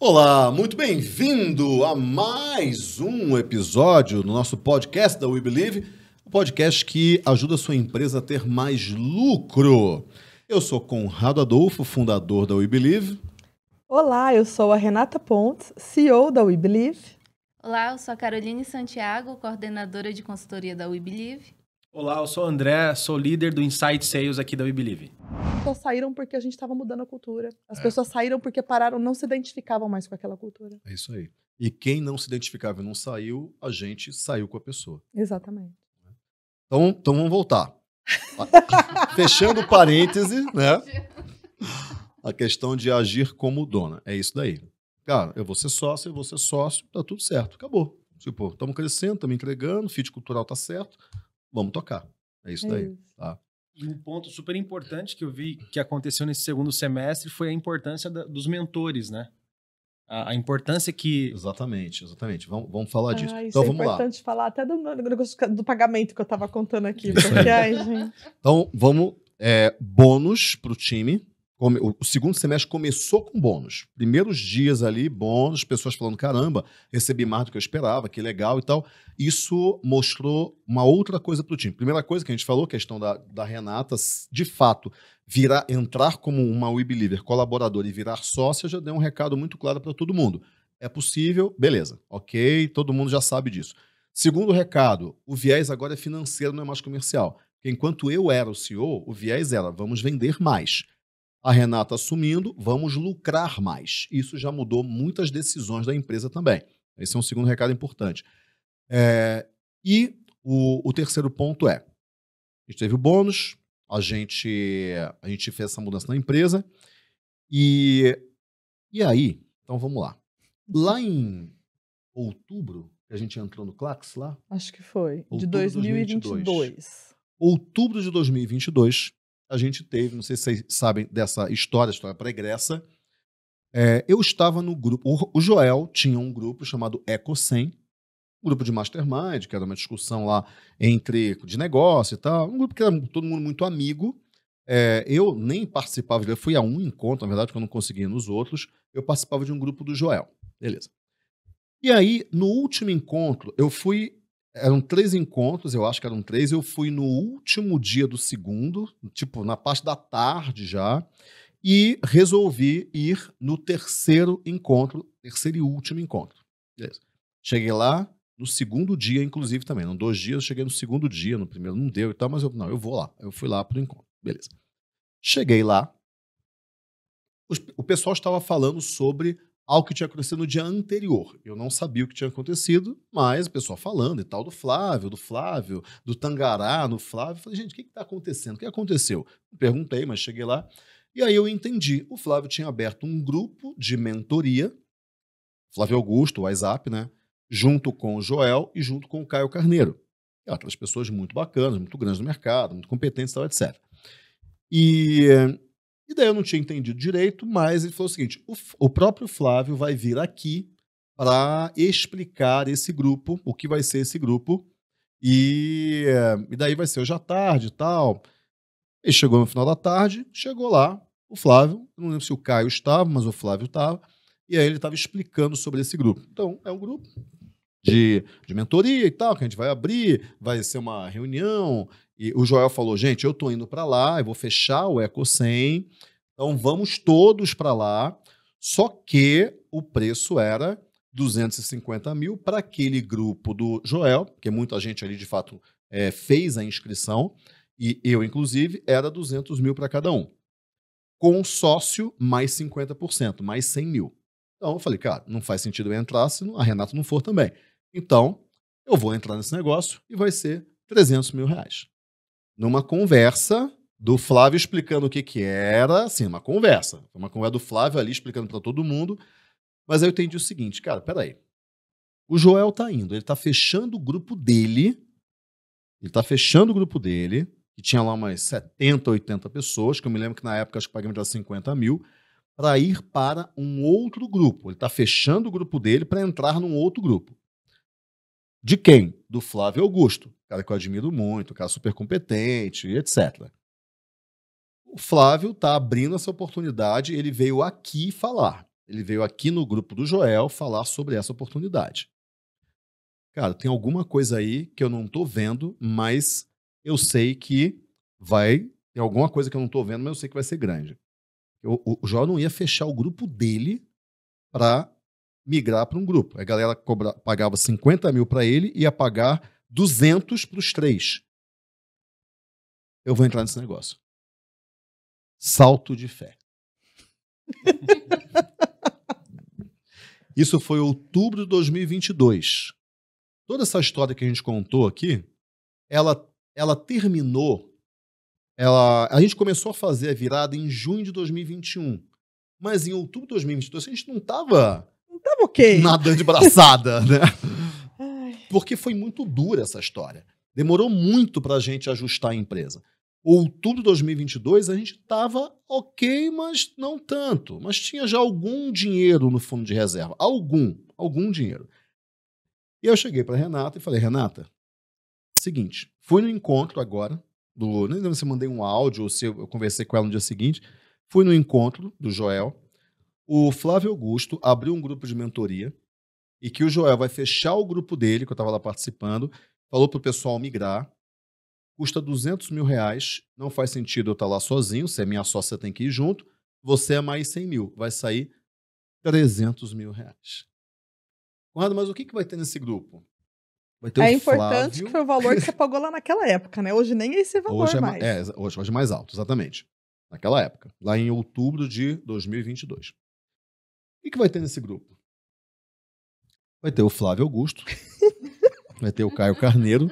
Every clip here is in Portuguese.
Olá, muito bem-vindo a mais um episódio do nosso podcast da We Believe, um podcast que ajuda a sua empresa a ter mais lucro. Eu sou Conrado Adolfo, fundador da We Believe. Olá, eu sou a Renata Pontes, CEO da We Believe. Olá, eu sou a Caroline Santiago, coordenadora de consultoria da We Believe. Olá, eu sou o André, sou líder do Insight Sales aqui da We Believe. As pessoas saíram porque a gente estava mudando a cultura. As é. pessoas saíram porque pararam, não se identificavam mais com aquela cultura. É isso aí. E quem não se identificava e não saiu, a gente saiu com a pessoa. Exatamente. Então, então vamos voltar. Fechando parêntese, né? A questão de agir como dona. É isso daí. Cara, eu vou ser sócio, eu vou ser sócio, tá tudo certo. Acabou. Tipo, estamos crescendo, estamos entregando, fit cultural tá certo vamos tocar. É isso é daí. Isso. Tá? E um ponto super importante que eu vi que aconteceu nesse segundo semestre foi a importância da, dos mentores, né? A, importância que. Exatamente, exatamente. Vamos, vamos falar ah, disso. então é vamos lá. É importante falar até do, negócio do, pagamento que eu estava contando aqui. Porque, ai, gente... Então vamos. É, bônus para o time, o segundo semestre começou com bônus. Primeiros dias ali, bônus, pessoas falando: caramba, recebi mais do que eu esperava, que legal e tal. Isso mostrou uma outra coisa para o time. Primeira coisa que a gente falou, questão da, da Renata, de fato, virar, entrar como uma WeBeliever colaboradora e virar sócia, já deu um recado muito claro para todo mundo. É possível, beleza, ok, todo mundo já sabe disso. Segundo recado, o viés agora é financeiro, não é mais comercial. enquanto eu era o CEO, o viés era: vamos vender mais a Renata assumindo, vamos lucrar mais. Isso já mudou muitas decisões da empresa também. Esse é um segundo recado importante. É, e o, o, terceiro ponto é: a gente teve o bônus, a gente, a gente fez essa mudança na empresa. E, e aí, então vamos lá. Uhum. Lá em outubro, que a gente entrou no Clax lá? Acho que foi, outubro de 2022. 2022. Outubro de 2022, a gente teve, não sei se vocês sabem dessa história, história pregressa. É, eu estava no grupo, o Joel tinha um grupo chamado EcoSem, um grupo de mastermind, que era uma discussão lá entre de negócio e tal, um grupo que era todo mundo muito amigo. É, eu nem participava, eu fui a um encontro, na verdade, que eu não conseguia nos outros, eu participava de um grupo do Joel. Beleza. E aí, no último encontro, eu fui eram três encontros, eu acho que eram três. Eu fui no último dia do segundo, tipo, na parte da tarde já, e resolvi ir no terceiro encontro, terceiro e último encontro. Beleza. Cheguei lá no segundo dia, inclusive, também. Não dois dias, eu cheguei no segundo dia, no primeiro não deu e tal, mas eu, não, eu vou lá. Eu fui lá pro encontro. Beleza. Cheguei lá. O pessoal estava falando sobre ao que tinha acontecido no dia anterior. Eu não sabia o que tinha acontecido, mas o pessoal falando e tal do Flávio, do Flávio, do Tangará no Flávio. Eu falei, gente, o que está acontecendo? O que aconteceu? perguntei, mas cheguei lá. E aí eu entendi. O Flávio tinha aberto um grupo de mentoria, Flávio Augusto, o WhatsApp, né? Junto com o Joel e junto com o Caio Carneiro. E aquelas pessoas muito bacanas, muito grandes no mercado, muito competentes, tal, etc. E eh, e daí eu não tinha entendido direito, mas ele falou o seguinte: o, o próprio Flávio vai vir aqui para explicar esse grupo, o que vai ser esse grupo. E, e daí vai ser hoje à tarde e tal. Ele chegou no final da tarde, chegou lá, o Flávio, não lembro se o Caio estava, mas o Flávio estava, e aí ele estava explicando sobre esse grupo. Então, é um grupo de, de mentoria e tal, que a gente vai abrir, vai ser uma reunião, e o Joel falou: gente, eu estou indo para lá, eu vou fechar o Eco 100, então vamos todos para lá. Só que o preço era 250 mil para aquele grupo do Joel, porque muita gente ali de fato é, fez a inscrição, e eu, inclusive, era 200 mil para cada um. Com sócio, mais 50%, mais 100 mil. Então eu falei, cara, não faz sentido eu entrar se a Renata não for também. Então, eu vou entrar nesse negócio e vai ser 300 mil reais numa conversa do Flávio explicando o que, que era, assim, uma conversa. Uma conversa do Flávio ali explicando para todo mundo. Mas aí eu entendi o seguinte, cara, peraí. O Joel tá indo, ele tá fechando o grupo dele. Ele tá fechando o grupo dele, que tinha lá umas 70, 80 pessoas, que eu me lembro que na época acho que pagamos já 50 mil, para ir para um outro grupo. Ele tá fechando o grupo dele para entrar num outro grupo. De quem? Do Flávio Augusto, cara que eu admiro muito, cara super competente, etc. O Flávio está abrindo essa oportunidade, ele veio aqui falar. Ele veio aqui no grupo do Joel falar sobre essa oportunidade. Cara, tem alguma coisa aí que eu não estou vendo, mas eu sei que vai. Tem alguma coisa que eu não estou vendo, mas eu sei que vai ser grande. Eu, o Joel não ia fechar o grupo dele para migrar para um grupo. A galera cobra, pagava 50 mil para ele e ia pagar 200 para os três. Eu vou entrar nesse negócio. Salto de fé. Isso foi outubro de 2022. Toda essa história que a gente contou aqui, ela, ela terminou. Ela, a gente começou a fazer a virada em junho de 2021. Mas em outubro de 2022, a gente não estava tava ok. Nadando de braçada, né? Porque foi muito dura essa história. Demorou muito para a gente ajustar a empresa. Outubro de 2022, a gente estava ok, mas não tanto. Mas tinha já algum dinheiro no fundo de reserva. Algum, algum dinheiro. E eu cheguei para Renata e falei: Renata, seguinte, fui no encontro agora, do, nem lembro se mandei um áudio ou se eu, eu conversei com ela no dia seguinte. Fui no encontro do Joel, o Flávio Augusto abriu um grupo de mentoria e que o Joel vai fechar o grupo dele, que eu estava lá participando, falou para o pessoal migrar, custa 200 mil reais, não faz sentido eu estar tá lá sozinho, se é minha sócia tem que ir junto, você é mais 100 mil, vai sair 300 mil reais. Conrado, mas o que, que vai ter nesse grupo? Vai ter é importante Flávio... que foi o valor que você pagou lá naquela época, né? Hoje nem é esse valor hoje é mais. É, hoje, hoje é mais alto, exatamente. Naquela época, lá em outubro de 2022. O que vai ter nesse grupo? Vai ter o Flávio Augusto, vai ter o Caio Carneiro,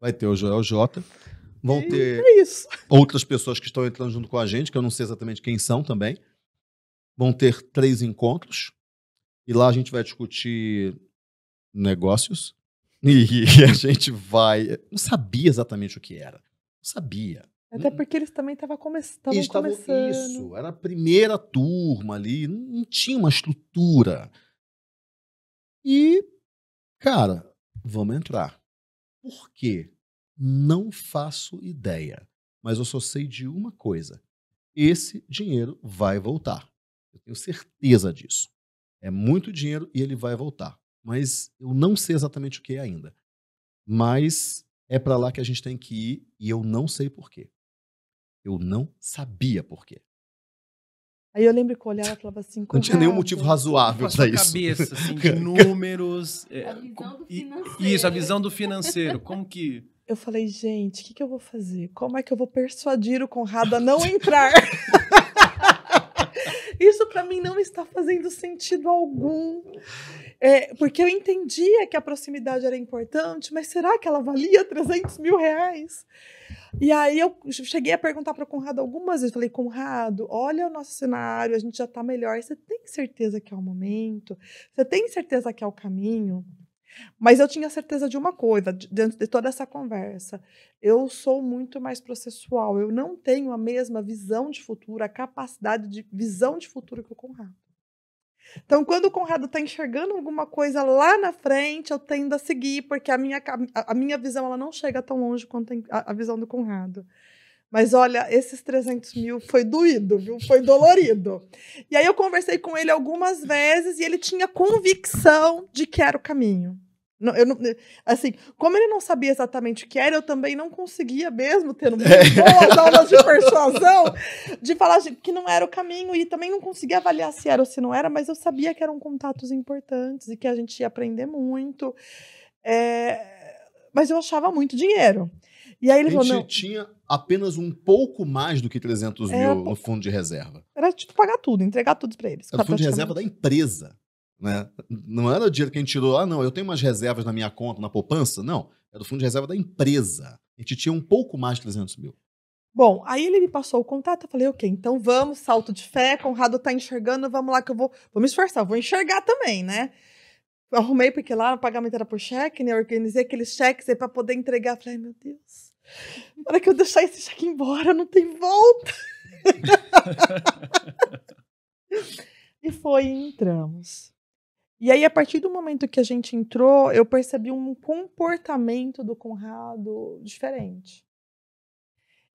vai ter o Joel Jota, vão ter é outras pessoas que estão entrando junto com a gente, que eu não sei exatamente quem são também. Vão ter três encontros, e lá a gente vai discutir negócios, e a gente vai. Não sabia exatamente o que era. Não sabia. Até hum. porque eles também estavam come começando. Isso, era a primeira turma ali, não tinha uma estrutura. E, cara, vamos entrar. Por quê? Não faço ideia. Mas eu só sei de uma coisa: esse dinheiro vai voltar. Eu tenho certeza disso. É muito dinheiro e ele vai voltar. Mas eu não sei exatamente o que é ainda. Mas é para lá que a gente tem que ir e eu não sei por quê. Eu não sabia por quê. Aí eu lembro que eu olhava e falava assim. Não tinha nenhum motivo razoável para isso. cabeça, assim, de números. É, a visão do financeiro. Isso, a visão do financeiro. Como que. Eu falei, gente, o que, que eu vou fazer? Como é que eu vou persuadir o Conrado a não entrar? Isso para mim não está fazendo sentido algum. É, porque eu entendia que a proximidade era importante, mas será que ela valia 300 mil reais? E aí eu cheguei a perguntar para o Conrado algumas vezes. Falei, Conrado, olha o nosso cenário, a gente já está melhor. Você tem certeza que é o momento? Você tem certeza que é o caminho? Mas eu tinha certeza de uma coisa, dentro de toda essa conversa. Eu sou muito mais processual. Eu não tenho a mesma visão de futuro, a capacidade de visão de futuro que o Conrado. Então, quando o Conrado está enxergando alguma coisa lá na frente, eu tendo a seguir, porque a minha, a, minha visão ela não chega tão longe quanto a, a visão do Conrado. Mas olha, esses 300 mil foi doído, viu? Foi dolorido. E aí eu conversei com ele algumas vezes e ele tinha convicção de que era o caminho. Não, eu não, eh, assim, como ele não sabia exatamente o que era, eu também não conseguia mesmo, tendo boas aulas de persuasão, de falar que não era o caminho e também não conseguia avaliar se era ou se não era, mas eu sabia que eram contatos importantes e que a gente ia aprender muito. É, mas eu achava muito dinheiro. E aí ele a gente falou, não, tinha apenas um pouco mais do que 300 é, mil no fundo de reserva. Era tipo pagar tudo, entregar tudo para eles. Era o fundo de reserva da empresa. Né? Não era é o dinheiro que a gente tirou, ah, não, eu tenho umas reservas na minha conta, na poupança. Não, era é do fundo de reserva da empresa. A gente tinha um pouco mais de 300 mil. Bom, aí ele me passou o contato, eu falei, ok, então vamos, salto de fé, Conrado tá enxergando, vamos lá que eu vou, vou me esforçar, vou enxergar também, né? arrumei, porque lá o pagamento era por cheque, né? Eu organizei aqueles cheques aí pra poder entregar. Falei, meu Deus, na hora que eu deixar esse cheque embora, não tem volta. e foi, entramos. E aí, a partir do momento que a gente entrou, eu percebi um comportamento do Conrado diferente.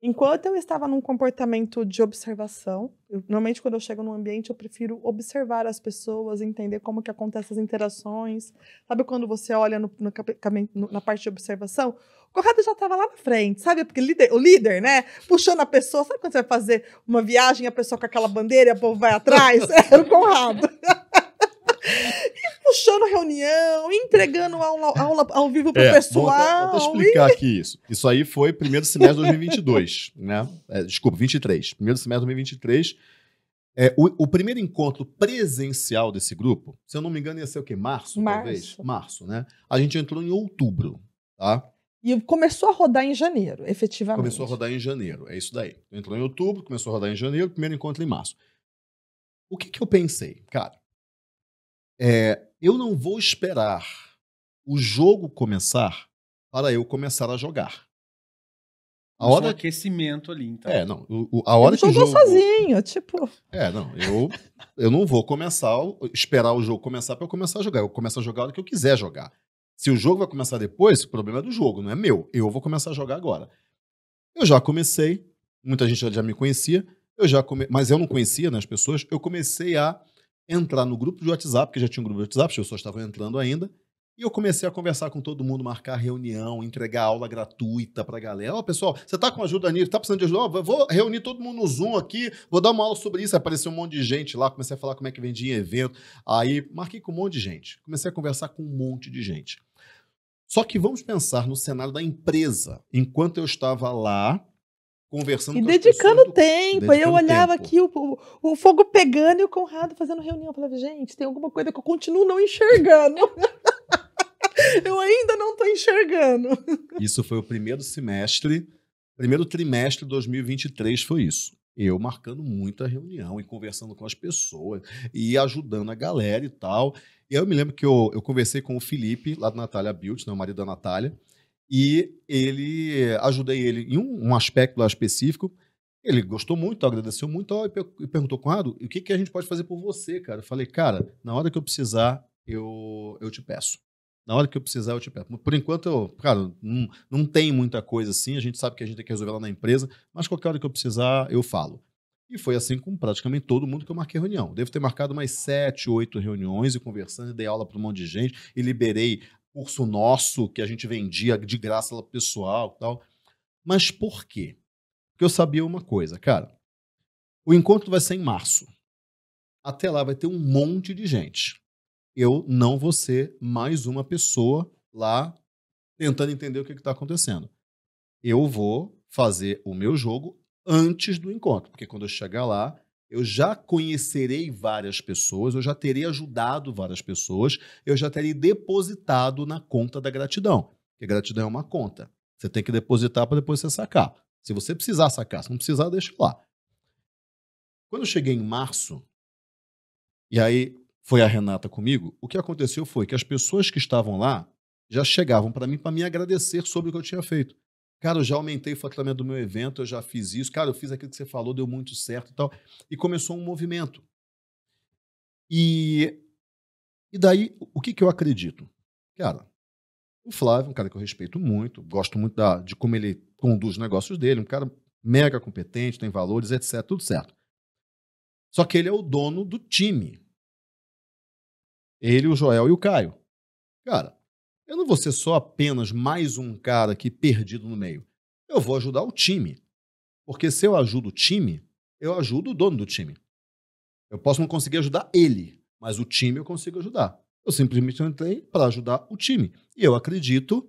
Enquanto eu estava num comportamento de observação, eu, normalmente quando eu chego num ambiente eu prefiro observar as pessoas, entender como que acontecem as interações. Sabe quando você olha no, no, na parte de observação? O Conrado já estava lá na frente, sabe? Porque líder, o líder, né? Puxando a pessoa. Sabe quando você vai fazer uma viagem, a pessoa com aquela bandeira e a povo vai atrás? Era é o Conrado. puxando reunião, entregando aula, aula ao vivo para o é, pessoal. Vou, vou explicar e... aqui isso. Isso aí foi primeiro semestre de 2022, né? É, desculpa, 23. Primeiro semestre de 2023. É, o, o, primeiro encontro presencial desse grupo, se eu não me engano, ia ser o quê? Março, Março. talvez? Março, né? A gente entrou em outubro, tá? E começou a rodar em janeiro, efetivamente. Começou a rodar em janeiro, é isso daí. Entrou em outubro, começou a rodar em janeiro, primeiro encontro em março. O que, que eu pensei? Cara, é, eu não vou esperar o jogo começar para eu começar a jogar. A é hora... Um aquecimento ali, então. É, não. O, a hora ele que jogou jogo... sozinho, tipo. É, não. Eu, eu não vou começar, esperar o jogo começar para eu começar a jogar. Eu começo a jogar a hora que eu quiser jogar. Se o jogo vai começar depois, o problema é do jogo, não é meu. Eu vou começar a jogar agora. Eu já comecei, muita gente já me conhecia, eu já come... mas eu não conhecia né, as pessoas, eu comecei a entrar no grupo de WhatsApp, porque já tinha um grupo de WhatsApp, as pessoas estavam entrando ainda, e eu comecei a conversar com todo mundo, marcar reunião, entregar aula gratuita para a galera. Ó, oh, pessoal, você tá com ajuda nisso? Tá precisando de ajuda? Oh, vou reunir todo mundo no Zoom aqui, vou dar uma aula sobre isso. Apareceu um monte de gente lá, comecei a falar como é que vendia evento. Aí marquei com um monte de gente. Comecei a conversar com um monte de gente. Só que vamos pensar no cenário da empresa. Enquanto eu estava lá, conversando e com dedicando tempo. Dedicando eu olhava tempo. aqui o, o, fogo pegando e o Conrado fazendo reunião. Eu falava, gente, tem alguma coisa que eu continuo não enxergando. eu ainda não estou enxergando. Isso foi o primeiro semestre, primeiro trimestre de 2023 foi isso. Eu marcando muita reunião e conversando com as pessoas e ajudando a galera e tal. E eu me lembro que eu, eu conversei com o Felipe, lá do Natália Built, né, o marido da Natália. E ele ajudei ele em um, um aspecto lá específico. Ele gostou muito, agradeceu muito ó, e, perguntou com perguntou, Conrado, o que, que a gente pode fazer por você, cara? Eu falei, cara, na hora que eu precisar, eu, eu te peço. Na hora que eu precisar, eu te peço. Por enquanto, eu, cara, não, não tem muita coisa assim. A gente sabe que a gente tem que resolver lá na empresa, mas qualquer hora que eu precisar, eu falo. E foi assim com praticamente todo mundo que eu marquei reunião. Devo ter marcado mais sete, oito reuniões e conversando, dei aula para um monte de gente e liberei curso nosso que a gente vendia de graça pessoal tal. Mas por quê? Porque eu sabia uma coisa, cara. O encontro vai ser em março. Até lá vai ter um monte de gente. Eu não vou ser mais uma pessoa lá tentando entender o que está acontecendo. Eu vou fazer o meu jogo antes do encontro, porque quando eu chegar lá, eu já conhecerei várias pessoas, eu já terei ajudado várias pessoas, eu já terei depositado na conta da gratidão. Porque gratidão é uma conta. Você tem que depositar para depois você sacar. Se você precisar sacar, se não precisar, deixa lá. Quando eu cheguei em março, e aí foi a Renata comigo, o que aconteceu foi que as pessoas que estavam lá já chegavam para mim para me agradecer sobre o que eu tinha feito. Cara, eu já aumentei o faturamento do meu evento, eu já fiz isso. Cara, eu fiz aquilo que você falou, deu muito certo e tal. E começou um movimento. E, e daí, o que, que eu acredito? Cara, o Flávio, é um cara que eu respeito muito, gosto muito da, de como ele conduz os negócios dele, um cara mega competente, tem valores, etc, tudo certo. Só que ele é o dono do time. Ele, o Joel e o Caio. Cara, eu não vou ser só apenas mais um cara aqui perdido no meio. Eu vou ajudar o time. Porque se eu ajudo o time, eu ajudo o dono do time. Eu posso não conseguir ajudar ele, mas o time eu consigo ajudar. Eu simplesmente entrei para ajudar o time. E eu acredito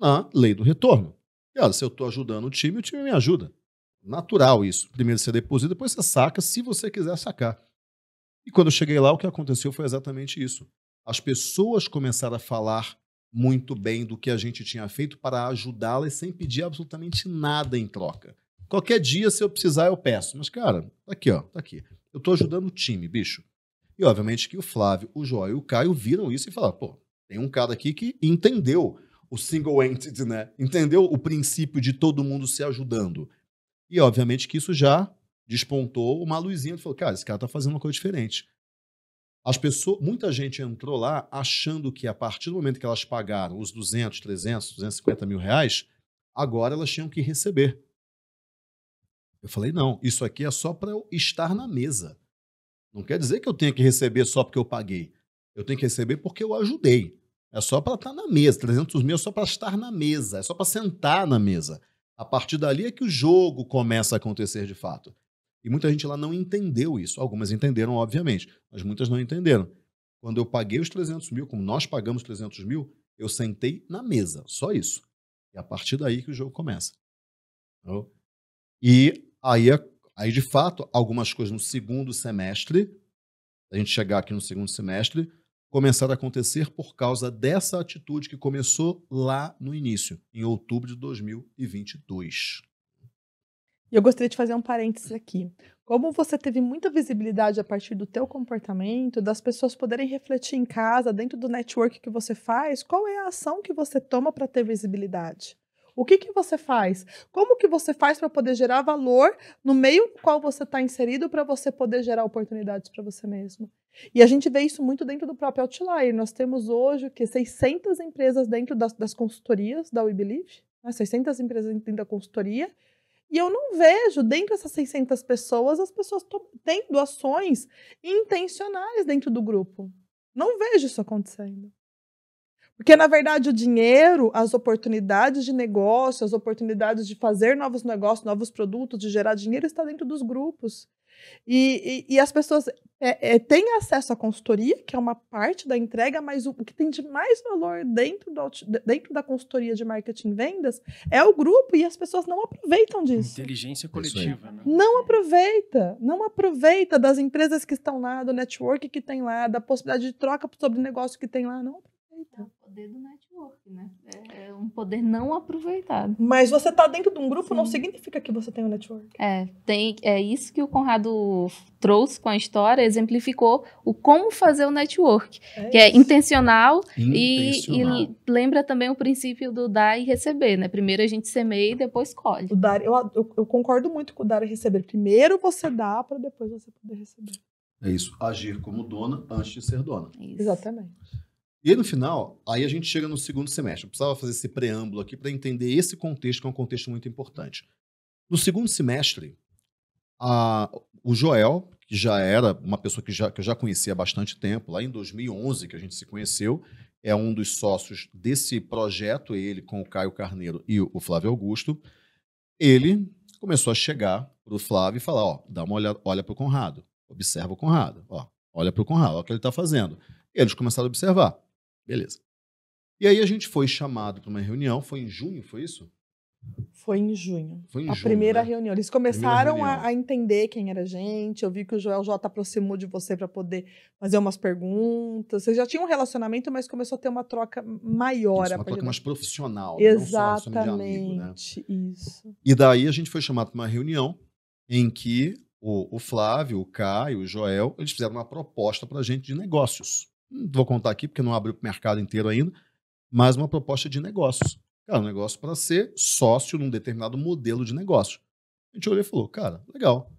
na lei do retorno. Olha, se eu estou ajudando o time, o time me ajuda. Natural isso. Primeiro você deposita, depois você saca, se você quiser sacar. E quando eu cheguei lá, o que aconteceu foi exatamente isso. As pessoas começaram a falar muito bem do que a gente tinha feito para ajudá-las sem pedir absolutamente nada em troca. Qualquer dia, se eu precisar, eu peço. Mas, cara, tá aqui, ó, tá aqui. Eu tô ajudando o time, bicho. E, obviamente, que o Flávio, o João e o Caio viram isso e falaram, pô, tem um cara aqui que entendeu o single entity, né? Entendeu o princípio de todo mundo se ajudando. E, obviamente, que isso já despontou uma luzinha e falou, cara, esse cara tá fazendo uma coisa diferente. As pessoas, muita gente entrou lá achando que a partir do momento que elas pagaram os 200, 300, 250 mil reais, agora elas tinham que receber. Eu falei, não, isso aqui é só para eu estar na mesa. Não quer dizer que eu tenha que receber só porque eu paguei. Eu tenho que receber porque eu ajudei. É só para estar tá na mesa. 300 mil é só para estar na mesa, é só para sentar na mesa. A partir dali é que o jogo começa a acontecer de fato. E muita gente lá não entendeu isso. Algumas entenderam, obviamente, mas muitas não entenderam. Quando eu paguei os 300 mil, como nós pagamos 300 mil, eu sentei na mesa, só isso. E é a partir daí que o jogo começa. Entendeu? E aí, é, aí, de fato, algumas coisas no segundo semestre, a gente chegar aqui no segundo semestre, começaram a acontecer por causa dessa atitude que começou lá no início, em outubro de 2022. E eu gostaria de fazer um parênteses aqui. Como você teve muita visibilidade a partir do teu comportamento, das pessoas poderem refletir em casa, dentro do network que você faz, qual é a ação que você toma para ter visibilidade? O que, que você faz? Como que você faz para poder gerar valor no meio no qual você está inserido para você poder gerar oportunidades para você mesmo? E a gente vê isso muito dentro do próprio Outlier. Nós temos hoje que 600 empresas dentro das, das consultorias da We né? 600 empresas dentro da consultoria, e eu não vejo dentro dessas 600 pessoas as pessoas tendo ações intencionais dentro do grupo. Não vejo isso acontecendo. Porque, na verdade, o dinheiro, as oportunidades de negócio, as oportunidades de fazer novos negócios, novos produtos, de gerar dinheiro, está dentro dos grupos. E, e, e as pessoas é, é, têm acesso à consultoria, que é uma parte da entrega, mas o, o que tem de mais valor dentro, do, dentro da consultoria de marketing e vendas é o grupo e as pessoas não aproveitam disso. Inteligência coletiva, né? Não aproveita, não aproveita das empresas que estão lá, do network que tem lá, da possibilidade de troca sobre negócio que tem lá, não aproveita aproveitar. Então. É o poder do network, né? É, é um poder não aproveitado. Mas você tá dentro de um grupo Sim. não significa que você tem um network. É, tem, é isso que o Conrado trouxe com a história, exemplificou o como fazer o network, é que é intencional, intencional. E, e, lembra também o princípio do dar e receber, né? Primeiro a gente semeia e depois colhe. O dar, eu, eu, eu concordo muito com o dar e receber. Primeiro você dá para depois você poder receber. É isso. Agir como dona antes de ser dona. Isso. Exatamente. E aí, no final, aí a gente chega no segundo semestre. Eu precisava fazer esse preâmbulo aqui para entender esse contexto, que é um contexto muito importante. No segundo semestre, a, o Joel, que já era uma pessoa que, já, que eu já conhecia há bastante tempo, lá em 2011 que a gente se conheceu, é um dos sócios desse projeto, ele com o Caio Carneiro e o Flávio Augusto. Ele começou a chegar para o Flávio e falar: ó, dá uma olhada, olha para o Conrado, observa o Conrado, ó, olha para o Conrado, olha o que ele está fazendo. E eles começaram a observar. Beleza. E aí a gente foi chamado para uma reunião, foi em junho, foi isso? Foi em junho. Foi em a junho, primeira né? reunião. Eles começaram reunião. A, a, entender quem era a gente. Eu vi que o Joel J aproximou de você para poder fazer umas perguntas. Você já tinha um relacionamento, mas começou a ter uma troca maior. Isso, uma troca mais profissional. Exatamente. Né? Amigo, né? Isso. E daí a gente foi chamado para uma reunião em que o, o Flávio, o Caio, o Joel, eles fizeram uma proposta para a gente de negócios não vou contar aqui porque não abriu o mercado inteiro ainda, mas uma proposta de negócios. Cara, um negócio para ser sócio num determinado modelo de negócio. A gente olhou e falou, cara, legal,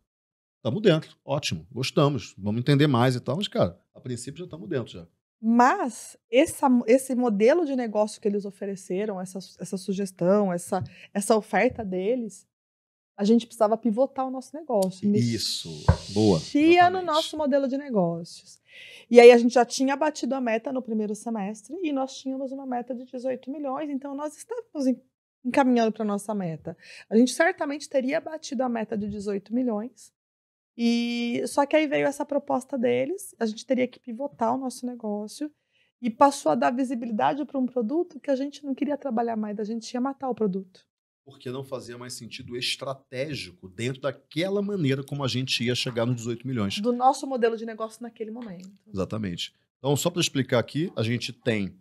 estamos dentro, ótimo, gostamos, vamos entender mais e tal, mas, cara, a princípio já estamos dentro já. Mas essa, esse modelo de negócio que eles ofereceram, essa, essa sugestão, essa, essa oferta deles, a gente precisava pivotar o nosso negócio. Isso, boa. Tinha no nosso modelo de negócios. E aí a gente já tinha batido a meta no primeiro semestre e nós tínhamos uma meta de 18 milhões, então nós estávamos encaminhando para nossa meta. A gente certamente teria batido a meta de 18 milhões. E só que aí veio essa proposta deles, a gente teria que pivotar o nosso negócio e passou a dar visibilidade para um produto que a gente não queria trabalhar mais, a gente ia matar o produto porque não fazia mais sentido estratégico dentro daquela maneira como a gente ia chegar nos 18 milhões. Do nosso modelo de negócio naquele momento. Exatamente. Então, só para explicar aqui, a gente tem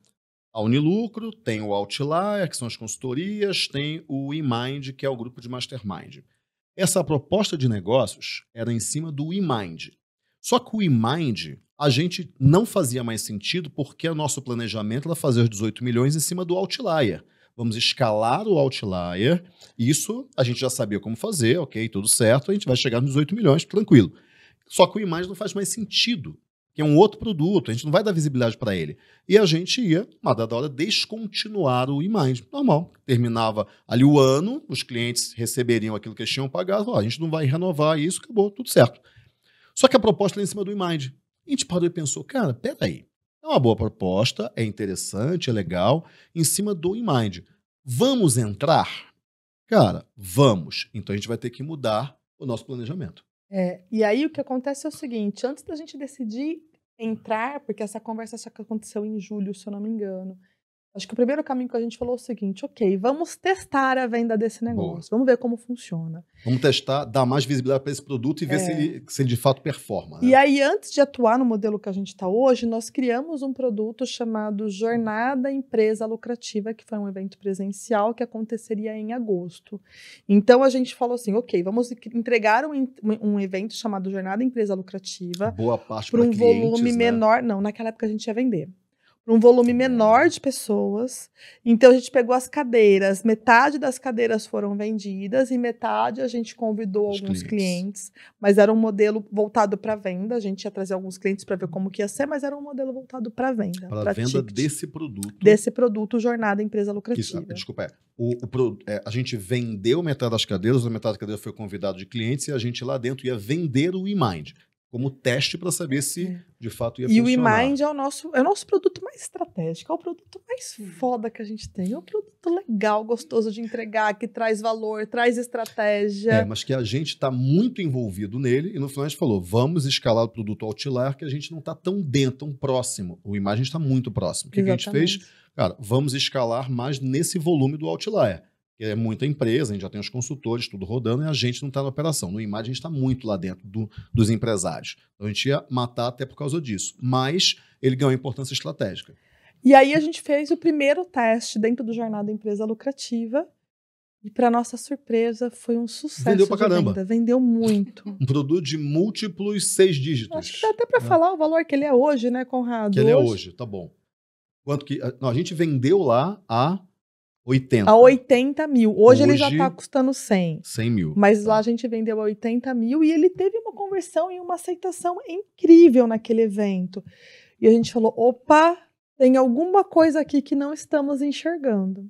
a Unilucro, tem o Outlier, que são as consultorias, tem o eMind, que é o grupo de mastermind. Essa proposta de negócios era em cima do eMind. Só que o eMind, a gente não fazia mais sentido porque o nosso planejamento era fazer os 18 milhões em cima do Outlier vamos escalar o outlier. Isso a gente já sabia como fazer, ok, tudo certo, a gente vai chegar nos 18 milhões, tranquilo. Só que o imagem não faz mais sentido, que é um outro produto, a gente não vai dar visibilidade para ele. E a gente ia, uma dada hora, descontinuar o imagem. Normal, terminava ali o ano, os clientes receberiam aquilo que eles tinham pagado, oh, a gente não vai renovar isso, acabou, tudo certo. Só que a proposta lá é em cima do imagem. A gente parou e pensou, cara, peraí, é uma boa proposta, é interessante, é legal, em cima do InMind. Vamos entrar? Cara, vamos. Então a gente vai ter que mudar o nosso planejamento. É, e aí o que acontece é o seguinte: antes da gente decidir entrar, porque essa conversa só aconteceu em julho, se eu não me engano, Acho que o primeiro caminho que a gente falou é o seguinte: ok, vamos testar a venda desse negócio, Boa. vamos ver como funciona. Vamos testar, dar mais visibilidade para esse produto e ver é. se, ele, se ele de fato performa. Né? E aí, antes de atuar no modelo que a gente está hoje, nós criamos um produto chamado Jornada Empresa Lucrativa, que foi um evento presencial que aconteceria em agosto. Então a gente falou assim: ok, vamos entregar um, um evento chamado Jornada Empresa Lucrativa. Boa parte para um clientes, volume né? menor. Não, naquela época a gente ia vender para um volume menor de pessoas. Então a gente pegou as cadeiras, metade das cadeiras foram vendidas e metade a gente convidou Os alguns clientes. clientes. mas era um modelo voltado para venda. A gente ia trazer alguns clientes para ver como que ia ser, mas era um modelo voltado para venda. Para venda ticket, desse produto. Desse produto, jornada empresa lucrativa. Isso, desculpa, é, o, o, é, a gente vendeu metade das cadeiras, a metade das cadeiras foi convidado de clientes e a gente lá dentro ia vender o eMind como teste para saber se é. de fato ia e funcionar. E o eMind é o nosso é o nosso produto mais estratégico, é o produto mais foda que a gente tem, é um produto legal, gostoso de entregar, que traz valor, traz estratégia. É, mas que a gente está muito envolvido nele e no final a gente falou, vamos escalar o produto Outlier que a gente não está tão dentro, tão próximo. O imagem está muito próximo. O que, que, a gente fez? Cara, vamos escalar mais nesse volume do Outlier é muita empresa, a gente já tem os consultores, tudo rodando, e a gente não está na operação. No imagem, a gente está muito lá dentro do, dos empresários. Então, a gente ia matar até por causa disso. Mas ele ganhou importância estratégica. E aí, a gente fez o primeiro teste dentro do Jornal da Empresa Lucrativa. E, para nossa surpresa, foi um sucesso. Vendeu pra caramba. Venda. Vendeu muito. Um produto de múltiplos seis dígitos. Acho que dá até para é. falar o valor que ele é hoje, né, Conrado? Que ele é hoje. é hoje, tá bom. Quanto que. Não, a gente vendeu lá a 80. A 80 mil. Hoje, Hoje ele já está custando 100. 100 mil. Mas tá. lá a gente vendeu a 80 mil e ele teve uma conversão e uma aceitação incrível naquele evento. E a gente falou: opa, tem alguma coisa aqui que não estamos enxergando.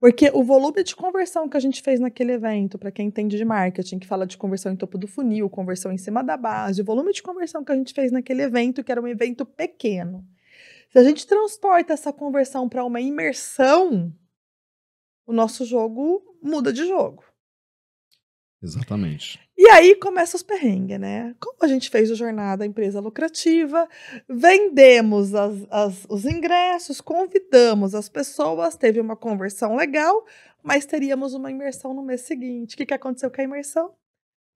Porque o volume de conversão que a gente fez naquele evento, para quem entende de marketing, que fala de conversão em topo do funil, conversão em cima da base, o volume de conversão que a gente fez naquele evento, que era um evento pequeno, se a gente transporta essa conversão para uma imersão, o nosso jogo muda de jogo. Exatamente. E aí começa os perrengues, né? Como a gente fez o Jornada Empresa Lucrativa, vendemos as, as, os ingressos, convidamos as pessoas, teve uma conversão legal, mas teríamos uma imersão no mês seguinte. O que, que aconteceu com a imersão?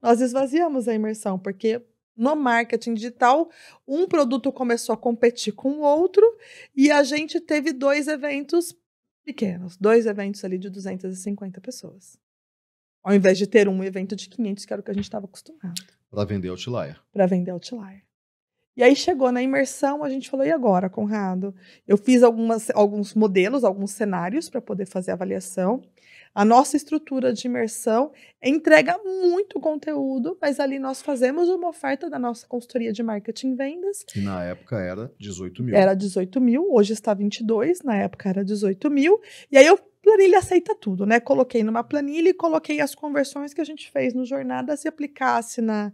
Nós esvaziamos a imersão, porque no marketing digital, um produto começou a competir com o outro e a gente teve dois eventos pequenos, dois eventos ali de 250 pessoas. Ao invés de ter um evento de 500, que era o que a gente estava acostumado. Para vender Outlier. Para vender Outlier. E aí chegou na imersão, a gente falou: e agora, Conrado? Eu fiz algumas, alguns modelos, alguns cenários para poder fazer a avaliação. A nossa estrutura de imersão entrega muito conteúdo, mas ali nós fazemos uma oferta da nossa consultoria de marketing e vendas. Que na época era 18 mil. Era 18 mil, hoje está 22, na época era 18 mil. E aí eu planilha aceita tudo, né? Coloquei numa planilha e coloquei as conversões que a gente fez no Jornada, se aplicasse na,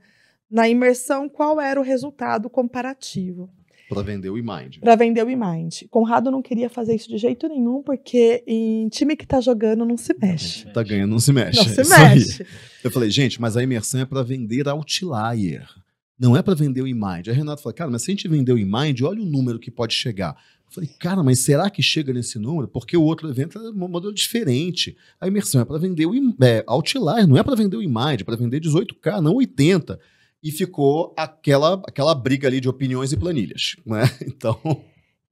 na imersão, qual era o resultado comparativo. Para vender o e-mind. Para vender o e-mind. Conrado não queria fazer isso de jeito nenhum, porque em time que tá jogando não se mexe. Tá ganhando, não se mexe. Não é se mexe. Aí. Eu falei, gente, mas a imersão é para vender Outlier. Não é para vender o e-mind. Aí Renato falou, cara, mas se a gente vender o e-mind, olha o número que pode chegar. Eu falei, cara, mas será que chega nesse número? Porque o outro evento é um modelo diferente. A imersão é para vender o é, Outlier, não é para vender o e-mind, é para vender 18K, não 80 e ficou aquela, aquela briga ali de opiniões e planilhas, né? Então.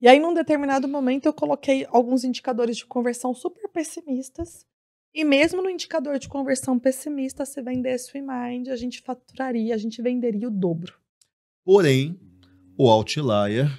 E aí, num determinado momento, eu coloquei alguns indicadores de conversão super pessimistas. E mesmo no indicador de conversão pessimista, se vendesse o mind, a gente faturaria, a gente venderia o dobro. Porém, o outlier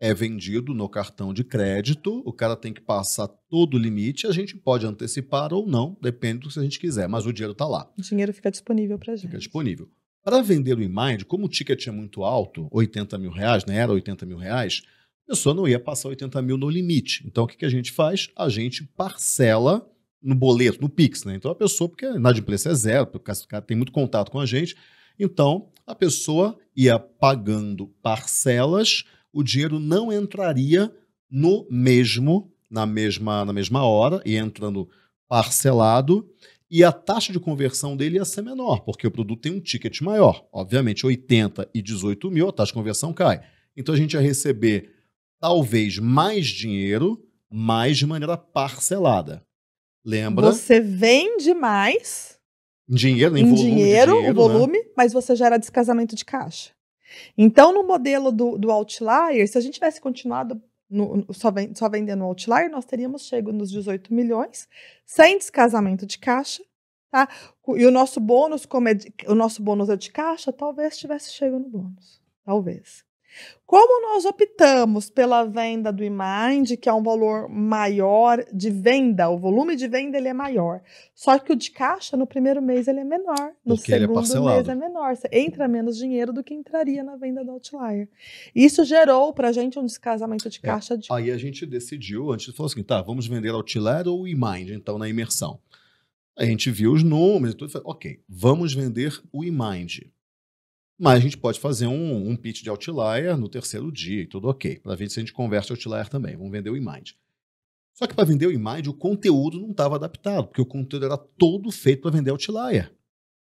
é vendido no cartão de crédito, o cara tem que passar todo o limite, a gente pode antecipar ou não, depende do que a gente quiser, mas o dinheiro está lá. O dinheiro fica disponível para a gente. Fica disponível. Para vender o InMind, como o ticket é muito alto, 80 mil reais, né? Era 80 mil reais, a pessoa não ia passar 80 mil no limite. Então o que, que a gente faz? A gente parcela no boleto, no Pix, né? Então a pessoa, porque a preço é zero, porque o cara tem muito contato com a gente, então a pessoa ia pagando parcelas, o dinheiro não entraria no mesmo, na mesma, na mesma hora, e entrando parcelado, e a taxa de conversão dele ia ser menor, porque o produto tem um ticket maior. Obviamente, 80 e 18 mil, a taxa de conversão cai. Então a gente ia receber talvez mais dinheiro, mas de maneira parcelada. Lembra? Você vende mais. Dinheiro, em, em volume. Dinheiro, dinheiro, o né? volume, né? mas você gera descasamento de caixa. Então, no modelo do, do Outlier, se a gente tivesse continuado no, só, vem, só vendendo Outlier, nós teríamos chego nos 18 milhões, sem descasamento de caixa, tá? E o nosso bônus, como é de, o nosso bônus é de caixa, talvez tivesse chego no bônus. Talvez. Como nós optamos pela venda do Mind, que é um valor maior de venda, o volume de venda ele é maior. Só que o de caixa no primeiro mês ele é menor, no Porque é segundo é mês é menor. Você entra menos dinheiro do que entraria na venda da Outlier. Isso gerou para a gente um descasamento de é, caixa. É, de... Aí a gente decidiu, antes falou assim, tá, vamos vender Outlier ou Mind, então na imersão. A gente viu os números e tudo, falou, ok, vamos vender o Mind mas a gente pode fazer um, um pitch de outlier no terceiro dia e tudo ok, para ver se a gente converte outlier também. Vamos vender o Imind. Só que para vender o Imind o conteúdo não estava adaptado, porque o conteúdo era todo feito para vender outlier.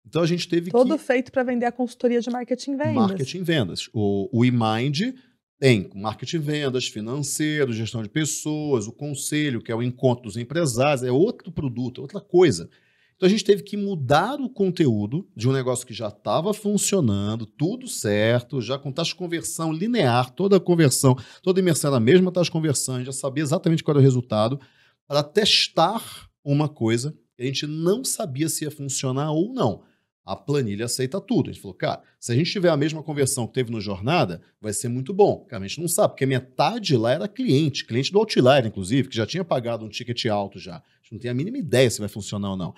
Então a gente teve todo que... feito para vender a consultoria de marketing vendas. Marketing vendas. O, o InMind tem marketing vendas, financeiro, gestão de pessoas, o conselho, que é o encontro dos empresários, é outro produto, é outra coisa. Então a gente teve que mudar o conteúdo de um negócio que já estava funcionando, tudo certo, já com taxa de conversão linear, toda a conversão, toda a imersão era a mesma taxa de conversão, já sabia exatamente qual era o resultado, para testar uma coisa que a gente não sabia se ia funcionar ou não. A planilha aceita tudo. A gente falou, cara, se a gente tiver a mesma conversão que teve no Jornada, vai ser muito bom. a gente não sabe, porque metade lá era cliente, cliente do Outlier, inclusive, que já tinha pagado um ticket alto já. A gente não tem a mínima ideia se vai funcionar ou não.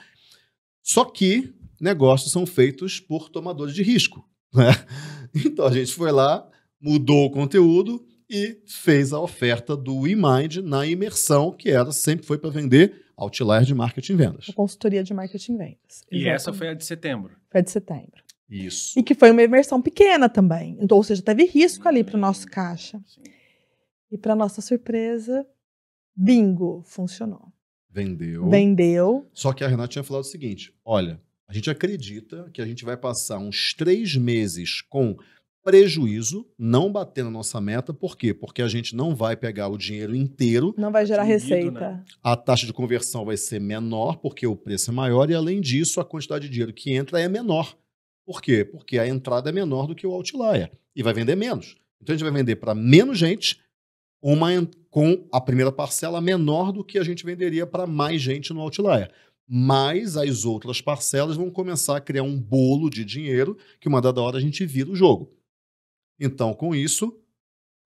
Só que negócios são feitos por tomadores de risco. Né? Então a gente foi lá, mudou o conteúdo e fez a oferta do WeMind na imersão, que era sempre foi para vender Outlier de marketing e vendas. A consultoria de marketing e vendas. E essa foi a de setembro. Foi a de setembro. Isso. E que foi uma imersão pequena também. Então, ou seja, teve risco ali para o nosso caixa. Sim. E para nossa surpresa, bingo, funcionou. Vendeu. Vendeu. Só que a Renata tinha falado o seguinte: olha, a gente acredita que a gente vai passar uns três meses com prejuízo, não batendo a nossa meta. Por quê? Porque a gente não vai pegar o dinheiro inteiro. Não vai gerar diminuído, né? receita. A taxa de conversão vai ser menor, porque o preço é maior, e além disso, a quantidade de dinheiro que entra é menor. Por quê? Porque a entrada é menor do que o outlier e vai vender menos. Então a gente vai vender para menos gente uma com a primeira parcela menor do que a gente venderia para mais gente no Outlier. Mas as outras parcelas vão começar a criar um bolo de dinheiro que uma dada hora a gente vira o jogo. Então, com isso,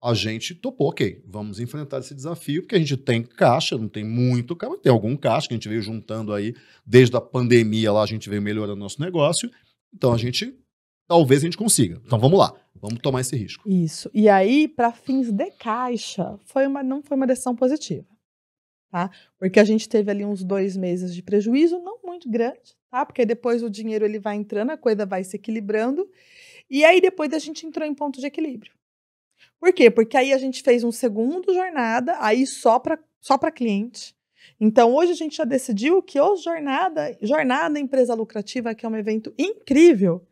a gente topou, ok, vamos enfrentar esse desafio, porque a gente tem caixa, não tem muito caixa, tem algum caixa que a gente veio juntando aí desde a pandemia lá, a gente veio melhorando nosso negócio. Então a gente talvez a gente consiga. Então vamos lá, vamos tomar esse risco. Isso. E aí, para fins de caixa, foi uma, não foi uma decisão positiva. Tá? Porque a gente teve ali uns dois meses de prejuízo, não muito grande, tá? Porque depois o dinheiro ele vai entrando, a coisa vai se equilibrando, e aí depois a gente entrou em ponto de equilíbrio. Por quê? Porque aí a gente fez um segundo jornada, aí só para só para cliente. Então hoje a gente já decidiu que os jornada, jornada empresa lucrativa, que é um evento incrível,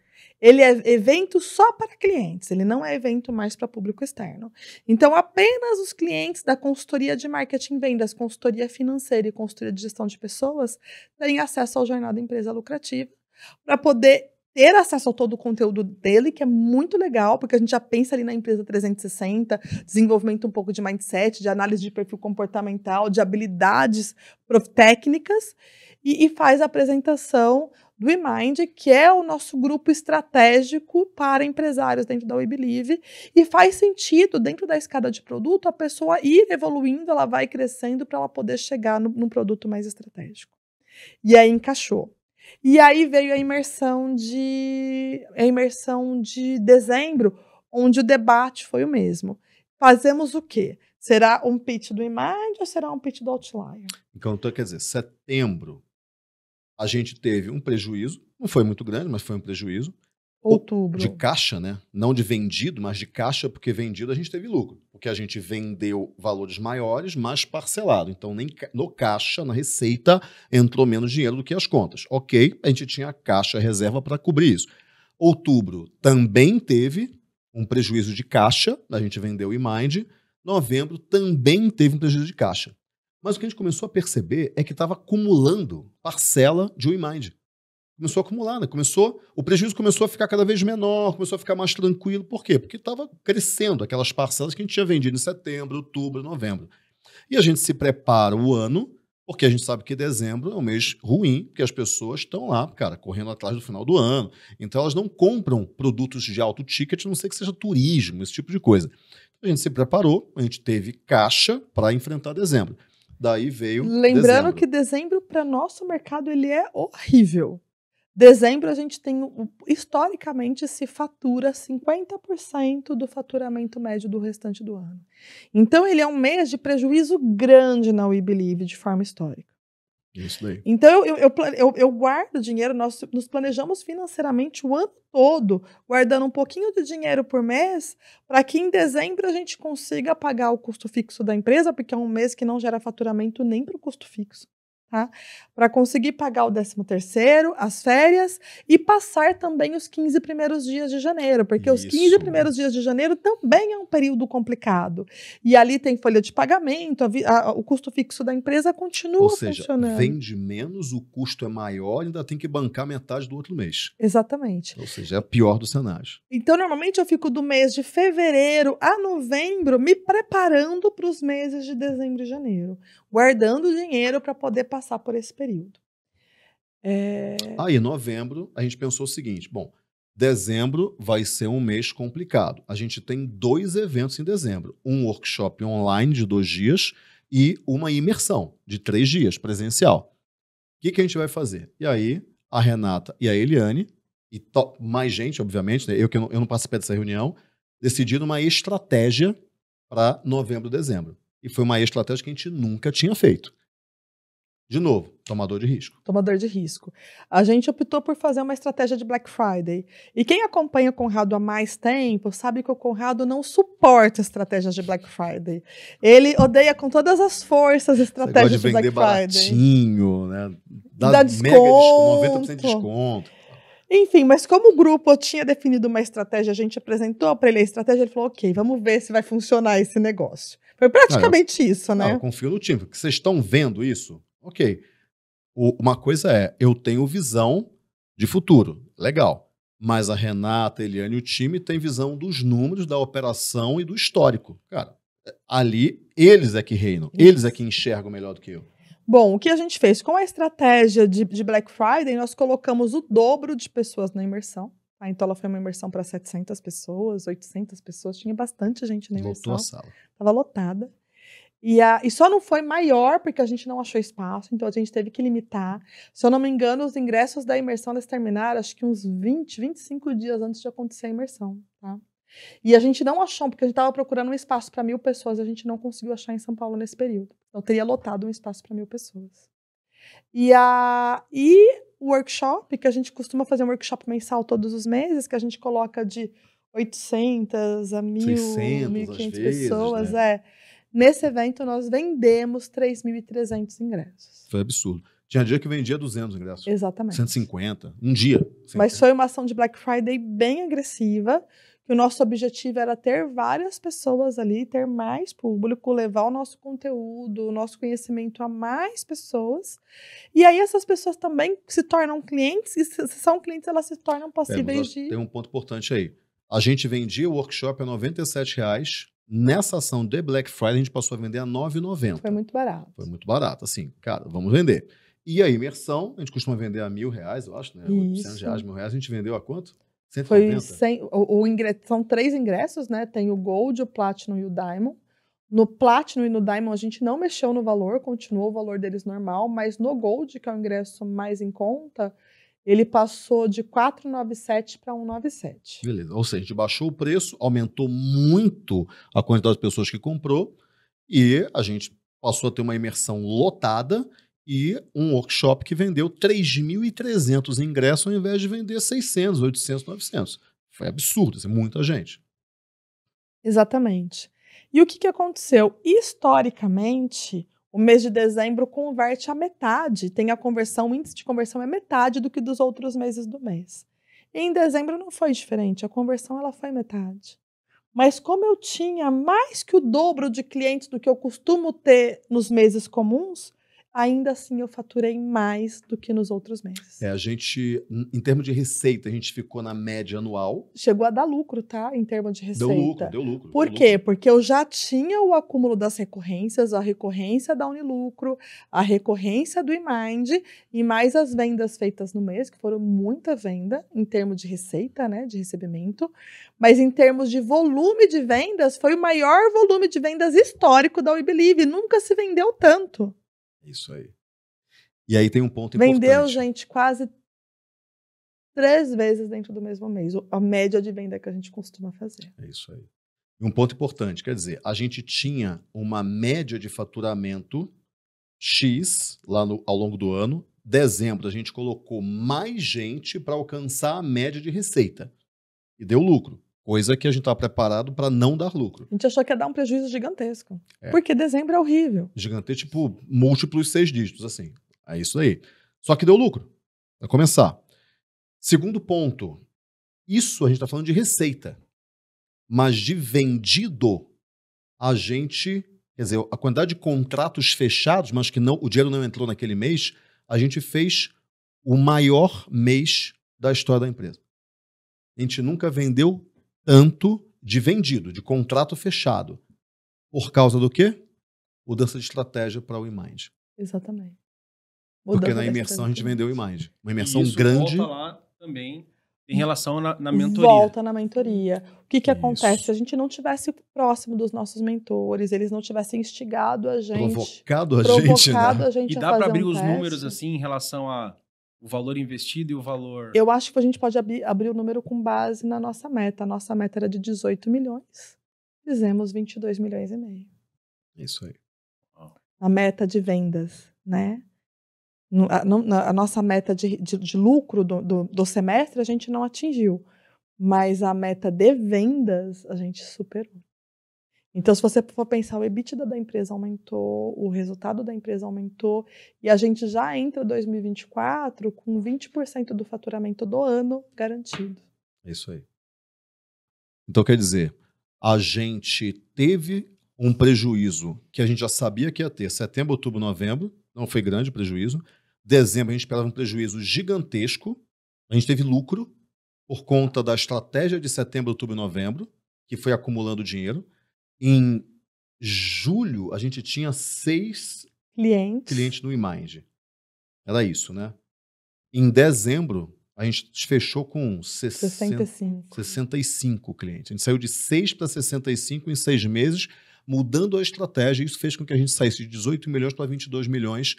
ele é evento só para clientes, ele não é evento mais para público externo. Então, apenas os clientes da consultoria de marketing vendas, consultoria financeira e consultoria de gestão de pessoas têm acesso ao Jornada Empresa Lucrativa para poder ter acesso a todo o conteúdo dele, que é muito legal, porque a gente já pensa ali na empresa 360, desenvolvimento um pouco de mindset, de análise de perfil comportamental, de habilidades técnicas, e, e faz a apresentação do eMind, que é o nosso grupo estratégico para empresários dentro da Believe, e faz sentido, dentro da escada de produto, a pessoa ir evoluindo, ela vai crescendo para ela poder chegar no, num produto mais estratégico. E aí encaixou. E aí veio a imersão de a imersão de dezembro, onde o debate foi o mesmo. Fazemos o quê? Será um pitch do Imind ou será um pitch do Outlier? Então, então quer dizer, setembro a gente teve um prejuízo, não foi muito grande, mas foi um prejuízo. Outubro. De caixa, né? Não de vendido, mas de caixa, porque vendido a gente teve lucro. Porque a gente vendeu valores maiores, mas parcelado. Então, nem no caixa, na receita, entrou menos dinheiro do que as contas. Ok, a gente tinha caixa reserva para cobrir isso. Outubro também teve um prejuízo de caixa, a gente vendeu e mind. Novembro também teve um prejuízo de caixa. Mas o que a gente começou a perceber é que estava acumulando parcela de WeMind. Começou a acumular, né? Começou, o prejuízo começou a ficar cada vez menor, começou a ficar mais tranquilo. Por quê? Porque estava crescendo aquelas parcelas que a gente tinha vendido em setembro, outubro, novembro. E a gente se prepara o ano, porque a gente sabe que dezembro é um mês ruim, porque as pessoas estão lá, cara, correndo atrás do final do ano. Então elas não compram produtos de alto ticket, a não sei que seja turismo, esse tipo de coisa. Então, a gente se preparou, a gente teve caixa para enfrentar dezembro. Daí veio. Lembrando dezembro. que dezembro, para nosso mercado, ele é horrível. Dezembro, a gente tem. Historicamente, se fatura 50% do faturamento médio do restante do ano. Então, ele é um mês de prejuízo grande na We Believe, de forma histórica. Isso daí. Então, eu, eu, eu, eu guardo dinheiro, nós nos planejamos financeiramente o ano todo, guardando um pouquinho de dinheiro por mês, para que em dezembro a gente consiga pagar o custo fixo da empresa, porque é um mês que não gera faturamento nem para o custo fixo. Tá? Para conseguir pagar o 13 terceiro, as férias e passar também os 15 primeiros dias de janeiro, porque Isso. os 15 primeiros dias de janeiro também é um período complicado. E ali tem folha de pagamento, a, a, o custo fixo da empresa continua Ou seja, funcionando. Vende menos, o custo é maior, ainda tem que bancar metade do outro mês. Exatamente. Ou seja, é o pior do cenário. Então, normalmente eu fico do mês de fevereiro a novembro me preparando para os meses de dezembro e janeiro guardando dinheiro para poder passar por esse período. É... Aí, novembro, a gente pensou o seguinte: bom, dezembro vai ser um mês complicado. A gente tem dois eventos em dezembro: um workshop online de dois dias e uma imersão de três dias presencial. O que, que a gente vai fazer? E aí, a Renata e a Eliane, e mais gente, obviamente, né? eu que não, eu não participei dessa reunião, decidiram uma estratégia para novembro, dezembro. E foi uma estratégia que a gente nunca tinha feito. De novo, tomador de risco. Tomador de risco. A gente optou por fazer uma estratégia de Black Friday. E quem acompanha o Conrado há mais tempo sabe que o Conrado não suporta estratégias de Black Friday. Ele odeia com todas as forças estratégias de, de Black baratinho, Friday. baratinho, né? Dá, Dá desconto. Mega desconto, 90% de desconto. Enfim, mas como o grupo tinha definido uma estratégia, a gente apresentou para ele a estratégia, ele falou: ok, vamos ver se vai funcionar esse negócio. Foi praticamente ah, eu, isso, né? Ah, eu confio no time. Porque vocês estão vendo isso? Ok. O, uma coisa é, eu tenho visão de futuro. Legal. Mas a Renata, a Eliane e o time têm visão dos números, da operação e do histórico. Cara, é, ali eles é que reinam, isso. eles é que enxergam melhor do que eu. Bom, o que a gente fez? Com a estratégia de, de Black Friday, nós colocamos o dobro de pessoas na imersão. A ah, Intola foi uma imersão para 700 pessoas, 800 pessoas, tinha bastante gente na imersão. Lotou a sala. Estava lotada. E, a, e, só não foi maior porque a gente não achou espaço, então a gente teve que limitar. Se eu não me engano, os ingressos da imersão eles terminaram acho que uns 20, 25 dias antes de acontecer a imersão, tá? E a gente não achou, porque a gente estava procurando um espaço para mil pessoas, a gente não conseguiu achar em São Paulo nesse período. Então teria lotado um espaço para mil pessoas. E, a, e workshop, que a gente costuma fazer um workshop mensal todos os meses, que a gente coloca de 800 a 1.000, 1.500 né? pessoas. Né? É. Nesse evento, nós vendemos 3.300 ingressos. Foi absurdo. Tinha dia que vendia 200 ingressos. Exatamente. 150. Um dia. 150. Mas foi uma ação de Black Friday bem agressiva que o nosso objetivo era ter várias pessoas ali, ter mais público, levar o nosso conteúdo, o nosso conhecimento a mais pessoas. E aí essas pessoas também se tornam clientes, e se são clientes, elas se tornam é, possíveis de. Tem um ponto importante aí. A gente vendia o workshop a R$ reais Nessa ação de Black Friday, a gente passou a vender a 9,90. Foi muito barato. Foi muito barato, assim, cara, vamos vender. E a imersão, a gente costuma vender a mil reais, eu acho, né? Isso. 800 reais, mil reais, a gente vendeu a quanto? Foi 100, o, o ingresso, são três ingressos, né? Tem o Gold, o Platinum e o Diamond. No Platinum e no Diamond a gente não mexeu no valor, continuou o valor deles normal, mas no Gold, que é o ingresso mais em conta, ele passou de 497 para 197. Beleza. Ou seja, a gente baixou o preço, aumentou muito a quantidade de pessoas que comprou e a gente passou a ter uma imersão lotada e um workshop que vendeu 3.300 ingressos ao invés de vender 600, 800, 900. Foi absurdo, tem assim, muita gente. Exatamente. E o que, que aconteceu? Historicamente, o mês de dezembro converte a metade, tem a conversão, o índice de conversão é metade do que dos outros meses do mês. E em dezembro não foi diferente, a conversão ela foi metade. Mas como eu tinha mais que o dobro de clientes do que eu costumo ter nos meses comuns, ainda assim eu faturei mais do que nos outros meses. É, a gente, em termos de receita, a gente ficou na média anual. Chegou a dar lucro, tá? Em termos de receita. Deu lucro, deu lucro. Por deu quê? Lucro. Porque eu já tinha o acúmulo das recorrências, a recorrência da Unilucro, a recorrência do eMind e mais as vendas feitas no mês, que foram muita venda em termos de receita, né, de recebimento, mas em termos de volume de vendas, foi o maior volume de vendas histórico da Believe. nunca se vendeu tanto. É isso aí. E aí tem um ponto Vendeu, importante. Vendeu, gente, quase três vezes dentro do mesmo mês. A média de venda que a gente costuma fazer. É isso aí. E um ponto importante, quer dizer, a gente tinha uma média de faturamento X lá no, ao longo do ano. Dezembro, a gente colocou mais gente para alcançar a média de receita. E deu lucro. Coisa que a gente estava tá preparado para não dar lucro. A gente achou que ia dar um prejuízo gigantesco. É. Porque dezembro é horrível. Gigantesco, tipo, múltiplos seis dígitos, assim. É isso aí. Só que deu lucro. Para começar. Segundo ponto. Isso a gente está falando de receita. Mas de vendido, a gente. Quer dizer, a quantidade de contratos fechados, mas que não, o dinheiro não entrou naquele mês, a gente fez o maior mês da história da empresa. A gente nunca vendeu tanto de vendido, de contrato fechado. Por causa do quê? Mudança de estratégia para o IMind. Exatamente. Porque na imersão a gente vendeu o IMind. Uma imersão isso grande. Volta lá também em relação na, na mentoria. Volta na mentoria. O que, que acontece? Se a gente não tivesse próximo dos nossos mentores, eles não tivessem instigado a gente. Provocado a provocado gente. Provocado né? a gente. E dá para abrir um os teste. números assim em relação a o valor investido e o valor. Eu acho que a gente pode abrir, abrir o número com base na nossa meta. A nossa meta era de 18 milhões. Fizemos 22 milhões e meio. Isso aí. A meta de vendas, né? A, a nossa meta de, de, de lucro do, do, do, semestre a gente não atingiu, mas a meta de vendas a gente superou. Então, se você for pensar, o EBITDA da empresa aumentou, o resultado da empresa aumentou, e a gente já entra 2024 com 20% do faturamento do ano garantido. É isso aí. Então, quer dizer, a gente teve um prejuízo que a gente já sabia que ia ter setembro, outubro, novembro, não foi grande o prejuízo. Dezembro, a gente esperava um prejuízo gigantesco, a gente teve lucro por conta da estratégia de setembro, outubro e novembro, que foi acumulando dinheiro. Em julho, a gente tinha seis clientes, clientes no Imind. Era isso, né? Em dezembro, a gente fechou com 65. 65 clientes. A gente saiu de 6 para 65 em seis meses, mudando a estratégia. Isso fez com que a gente saísse de 18 milhões para 22 milhões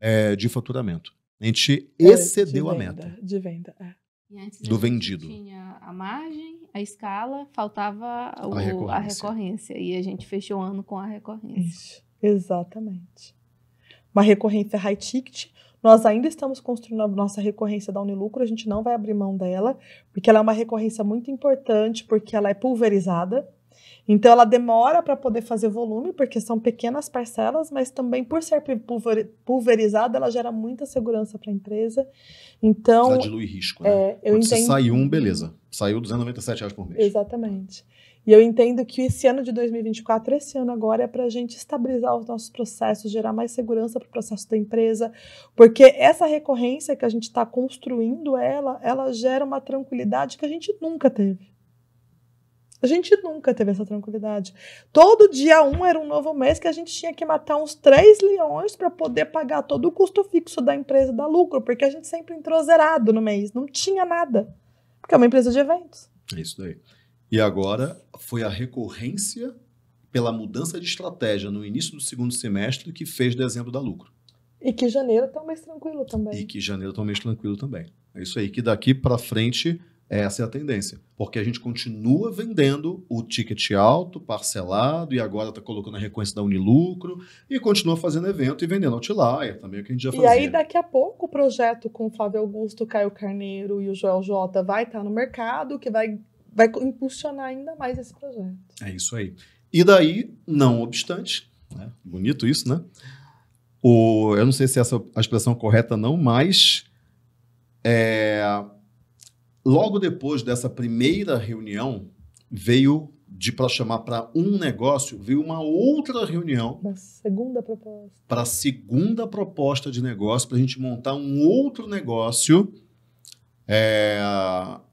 é, de faturamento. A gente é, excedeu de venda, a meta. De venda, é. E antes do vendido. Tinha a margem, a escala, faltava o, a, recorrência. a, recorrência. E a gente fechou o ano com a recorrência. Isso. Exatamente. Uma recorrência high ticket. Nós ainda estamos construindo a nossa recorrência da Unilucro, a gente não vai abrir mão dela, porque ela é uma recorrência muito importante, porque ela é pulverizada. Então ela demora para poder fazer volume, porque são pequenas parcelas, mas também por ser pulverizada, ela gera muita segurança para a empresa. Então. Ela dilui risco, né? É, eu Quando entendo... você sai um, beleza. Saiu R$297 por mês. Exatamente. E eu entendo que esse ano de 2024, esse ano agora, é para a gente estabilizar os nossos processos, gerar mais segurança para o processo da empresa, porque essa recorrência que a gente está construindo, ela, ela gera uma tranquilidade que a gente nunca teve. A gente nunca teve essa tranquilidade. Todo dia um era um novo mês que a gente tinha que matar uns três leões para poder pagar todo o custo fixo da empresa da lucro, porque a gente sempre entrou zerado no mês, não tinha nada. Porque é uma empresa de eventos. É isso daí. E agora foi a recorrência pela mudança de estratégia no início do segundo semestre que fez dezembro dar lucro. E que janeiro está mais tranquilo também. E que janeiro está mais tranquilo também. É isso aí, que daqui para frente essa é a tendência. Porque a gente continua vendendo o ticket alto, parcelado, e agora está colocando a recorrência da Unilucro, e continua fazendo evento e vendendo outlier também, é o que a gente já fazia. E aí, daqui a pouco, o projeto com o Flávio Augusto, Caio Carneiro e o Joel Jota vai estar tá no mercado, que vai, vai impulsionar ainda mais esse projeto. É isso aí. E daí, não obstante, né? bonito isso, né? O, eu não sei se essa é a expressão correta não, mas é, Logo depois dessa primeira reunião, veio de para chamar para um negócio, veio uma outra reunião. Para segunda proposta. Para a segunda proposta de negócio, para a gente montar um outro negócio, é,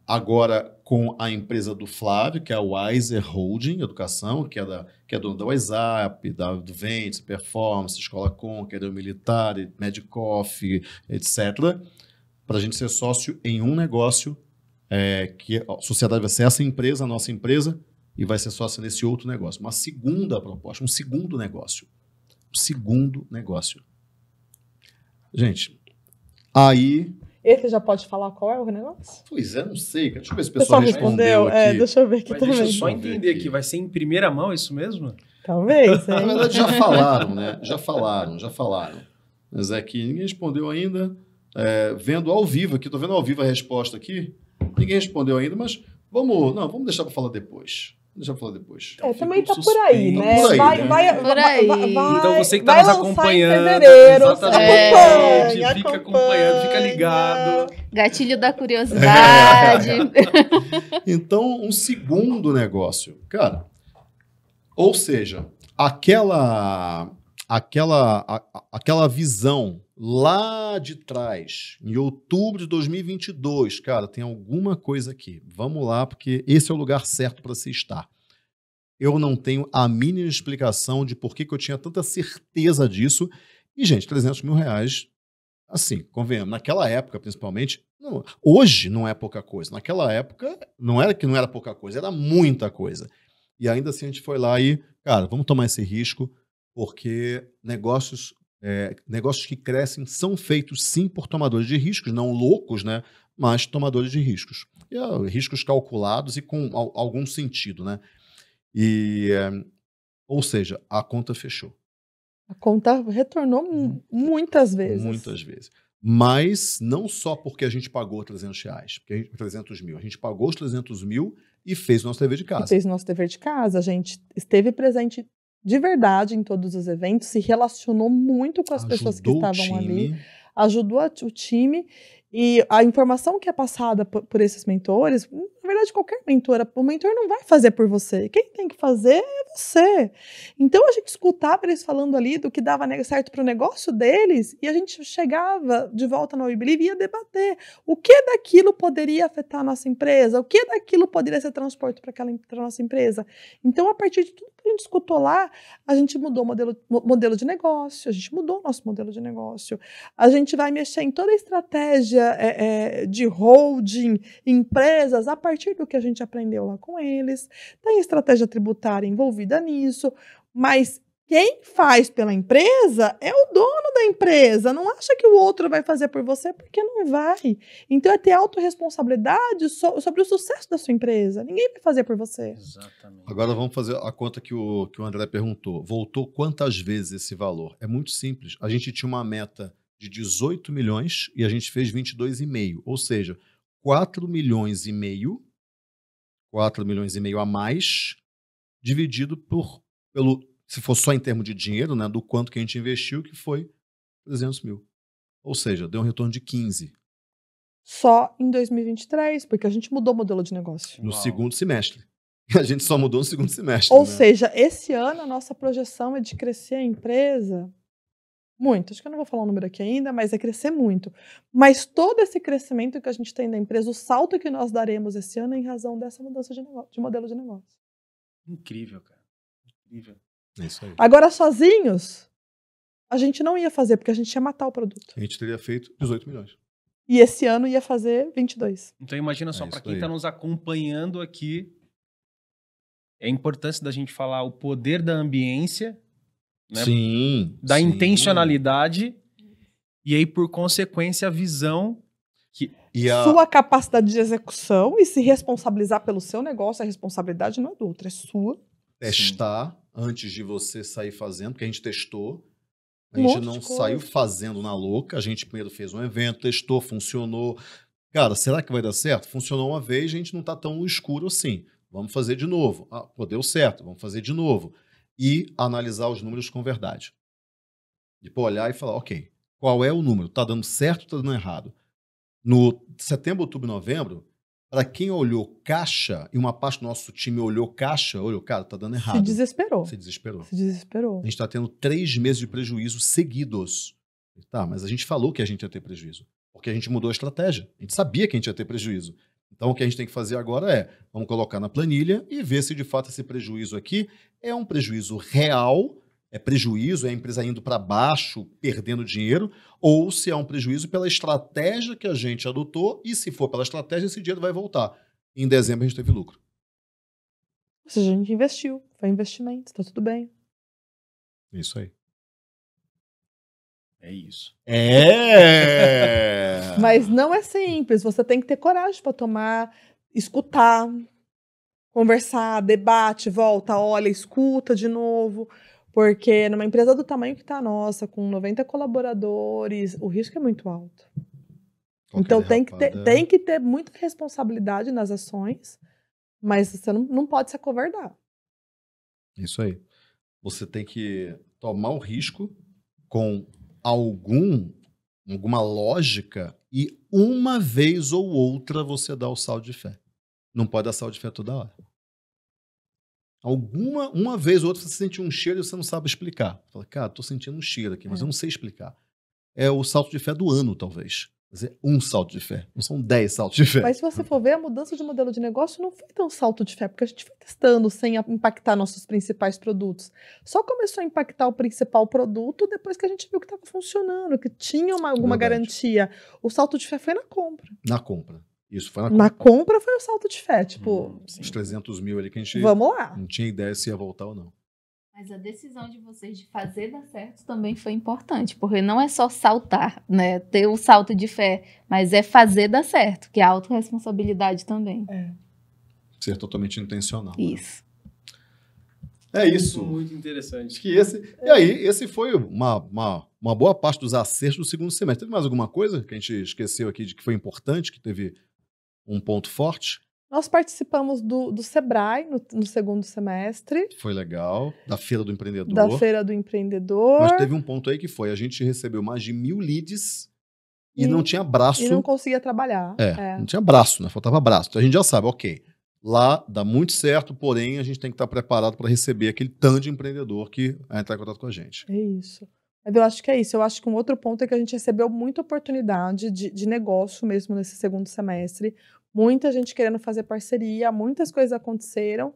agora com a empresa do Flávio, que é a Wiser Holding Educação, que é, da, que é dona da WhatsApp, da Advent, Performance, Escola Com, que é do Militar, Medicoff, etc., para a gente ser sócio em um negócio é, que a sociedade vai ser essa empresa, a nossa empresa, e vai ser sócia nesse outro negócio. Uma segunda proposta, um segundo negócio. Um segundo negócio. Gente, aí. Esse já pode falar qual é o negócio? Pois é, não sei. Deixa eu ver se o pessoal, respondeu. respondeu é, deixa eu ver aqui Mas também. Deixa eu só entender aqui. Vai ser em primeira mão isso mesmo? Talvez. Na verdade, já falaram, né? Já falaram, já falaram. Mas é que ninguém respondeu ainda. É, vendo ao vivo aqui, estou vendo ao vivo a resposta aqui. Ninguém respondeu ainda, mas vamos, não, vamos deixar para falar depois. Deixa deixar falar depois. É, também está por aí, tá né? Por aí, vai, né? Vai, tá por aí. Vai, vai, então você que está nos acompanhando. Exatamente. É, fica acompanha. acompanhando, fica ligado. Gatilho da curiosidade. então, um segundo negócio. Cara, ou seja, aquela aquela a, aquela visão lá de trás, em outubro de 2022, cara, tem alguma coisa aqui. Vamos lá, porque esse é o lugar certo para se estar. Eu não tenho a mínima explicação de por que, que eu tinha tanta certeza disso. E, gente, 300 mil reais, assim, convenhamos, naquela época, principalmente, não, hoje não é pouca coisa. Naquela época, não era que não era pouca coisa, era muita coisa. E ainda assim a gente foi lá e, cara, vamos tomar esse risco, porque negócios é, negócios que crescem são feitos sim por tomadores de riscos, não loucos, né? Mas tomadores de riscos. E, ó, riscos calculados e com algum sentido, né? E, é, ou seja, a conta fechou. A conta retornou muitas vezes. Muitas vezes. Mas não só porque a gente pagou 300 reais, porque gente, 300 mil. A gente pagou os 300 mil e fez o nosso dever de casa. E fez o nosso dever de casa. A gente esteve presente de verdade em todos os eventos, se relacionou muito com as ajudou pessoas que estavam ali, ajudou o time. E a informação que é passada por, por, esses mentores, na verdade, qualquer mentora, o mentor não vai fazer por você. Quem tem que fazer é você. Então a gente escutava eles falando ali do que dava certo para o negócio deles e a gente chegava de volta no WeBelieve e ia debater o que daquilo poderia afetar a nossa empresa, o que daquilo poderia ser transporte para aquela nossa empresa. Então, a partir de tudo a gente escutou lá, a gente mudou o modelo, modelo de negócio, a gente mudou o nosso modelo de negócio. A gente vai mexer em toda a estratégia é, é, de holding, empresas, a partir do que a gente aprendeu lá com eles. Tem estratégia tributária envolvida nisso, mas quem faz pela empresa é o dono da empresa. Não acha que o outro vai fazer por você, porque não vai. Então é ter autorresponsabilidade so sobre o sucesso da sua empresa. Ninguém vai fazer por você. Exatamente. Agora vamos fazer a conta que o, que o André perguntou. Voltou quantas vezes esse valor? É muito simples. A gente tinha uma meta de 18 milhões e a gente fez 22,5. Ou seja, 4 milhões e meio, 4 milhões e meio a mais, dividido por, pelo se for só em termos de dinheiro, né, do quanto que a gente investiu, que foi 300 mil. Ou seja, deu um retorno de 15. Só em 2023, porque a gente mudou o modelo de negócio. No Uau. segundo semestre. A gente só mudou no segundo semestre. Ou né? seja, esse ano a nossa projeção é de crescer a empresa muito. Acho que eu não vou falar o número aqui ainda, mas é crescer muito. Mas todo esse crescimento que a gente tem na empresa, o salto que nós daremos esse ano é em razão dessa mudança de, negócio, de modelo de negócio. Incrível, cara. Incrível. É isso aí. Agora, sozinhos, a gente não ia fazer, porque a gente ia matar o produto. A gente teria feito 18 milhões. E esse ano ia fazer 22. Então imagina só, é para quem está nos acompanhando aqui, a é importância da gente falar o poder da ambiência, né? sim, da sim. intencionalidade e aí, por consequência, a visão que... A... Sua capacidade de execução e se responsabilizar pelo seu negócio, a responsabilidade não é do outro, é sua. Testar, é antes de você sair fazendo, porque a gente testou. A gente um não saiu fazendo na louca, a gente primeiro fez um evento, testou, funcionou. Cara, será que vai dar certo? Funcionou uma vez, a gente não está tão escuro assim. Vamos fazer de novo. Ah, pô, deu certo, vamos fazer de novo. E analisar os números com verdade. Tipo, olhar e falar, ok, qual é o número? Está dando certo ou está dando errado? No setembro, outubro, novembro, para quem olhou caixa, e uma parte do nosso time olhou caixa, olhou, cara, tá dando errado. Se desesperou. Se desesperou. Se desesperou. A gente está tendo três meses de prejuízo seguidos. Tá, mas a gente falou que a gente ia ter prejuízo. Porque a gente mudou a estratégia. A gente sabia que a gente ia ter prejuízo. Então o que a gente tem que fazer agora é, vamos colocar na planilha e ver se de fato esse prejuízo aqui é um prejuízo real é prejuízo, é a empresa indo para baixo, perdendo dinheiro, ou se é um prejuízo pela estratégia que a gente adotou, e se for pela estratégia, esse dinheiro vai voltar. Em dezembro a gente teve lucro. Ou seja, a gente investiu, foi investimento, está tudo bem. É isso aí. É isso. É! Mas não é simples, você tem que ter coragem para tomar, escutar, conversar, debate, volta, olha, escuta de novo. Porque numa empresa do tamanho que está a nossa, com 90 colaboradores, o risco é muito alto. Qualquer então tem que, ter, é. tem que ter muita responsabilidade nas ações, mas você não, não pode se acovardar. Isso aí. Você tem que tomar o risco com algum alguma lógica e uma vez ou outra você dá o sal de fé. Não pode dar sal de fé toda hora. Alguma, uma vez ou outra, você sente um cheiro e você não sabe explicar. fala, cara, estou sentindo um cheiro aqui, mas é. eu não sei explicar. É o salto de fé do ano, talvez. Quer dizer, um salto de fé. Não são dez saltos de fé. Mas se você for ver, a mudança de modelo de negócio não foi tão salto de fé, porque a gente foi testando sem impactar nossos principais produtos. Só começou a impactar o principal produto depois que a gente viu que estava funcionando, que tinha uma, alguma Verdade. garantia. O salto de fé foi na compra. Na compra. Isso foi na compra. Na compra foi o salto de fé, tipo. Hum, assim, uns 300 mil ali que a gente. Vamos lá. Não tinha ideia se ia voltar ou não. Mas a decisão de vocês de fazer dar certo também foi importante, porque não é só saltar, né? Ter o um salto de fé, mas é fazer dar certo, que é a autorresponsabilidade também. É. Ser totalmente intencional. Né? Isso. Né? É isso. Muito interessante. Que esse, é. E aí, esse foi uma, uma, uma boa parte dos acertos do segundo semestre. Teve mais alguma coisa que a gente esqueceu aqui de que foi importante, que teve um ponto forte? Nós participamos do, do Sebrae no, no, segundo semestre. Foi legal. Da Feira do Empreendedor. Da Feira do Empreendedor. Mas teve um ponto aí que foi: a gente recebeu mais de mil leads e, e não tinha braço. E não conseguia trabalhar. É, é, não tinha braço, né? Faltava braço. Então a gente já sabe, ok. Lá dá muito certo, porém a gente tem que estar preparado para receber aquele tanto de empreendedor que vai entrar em contato com a gente. É isso. Mas eu acho que é isso. Eu acho que um outro ponto é que a gente recebeu muita oportunidade de, de negócio mesmo nesse segundo semestre. Muita gente querendo fazer parceria, muitas coisas aconteceram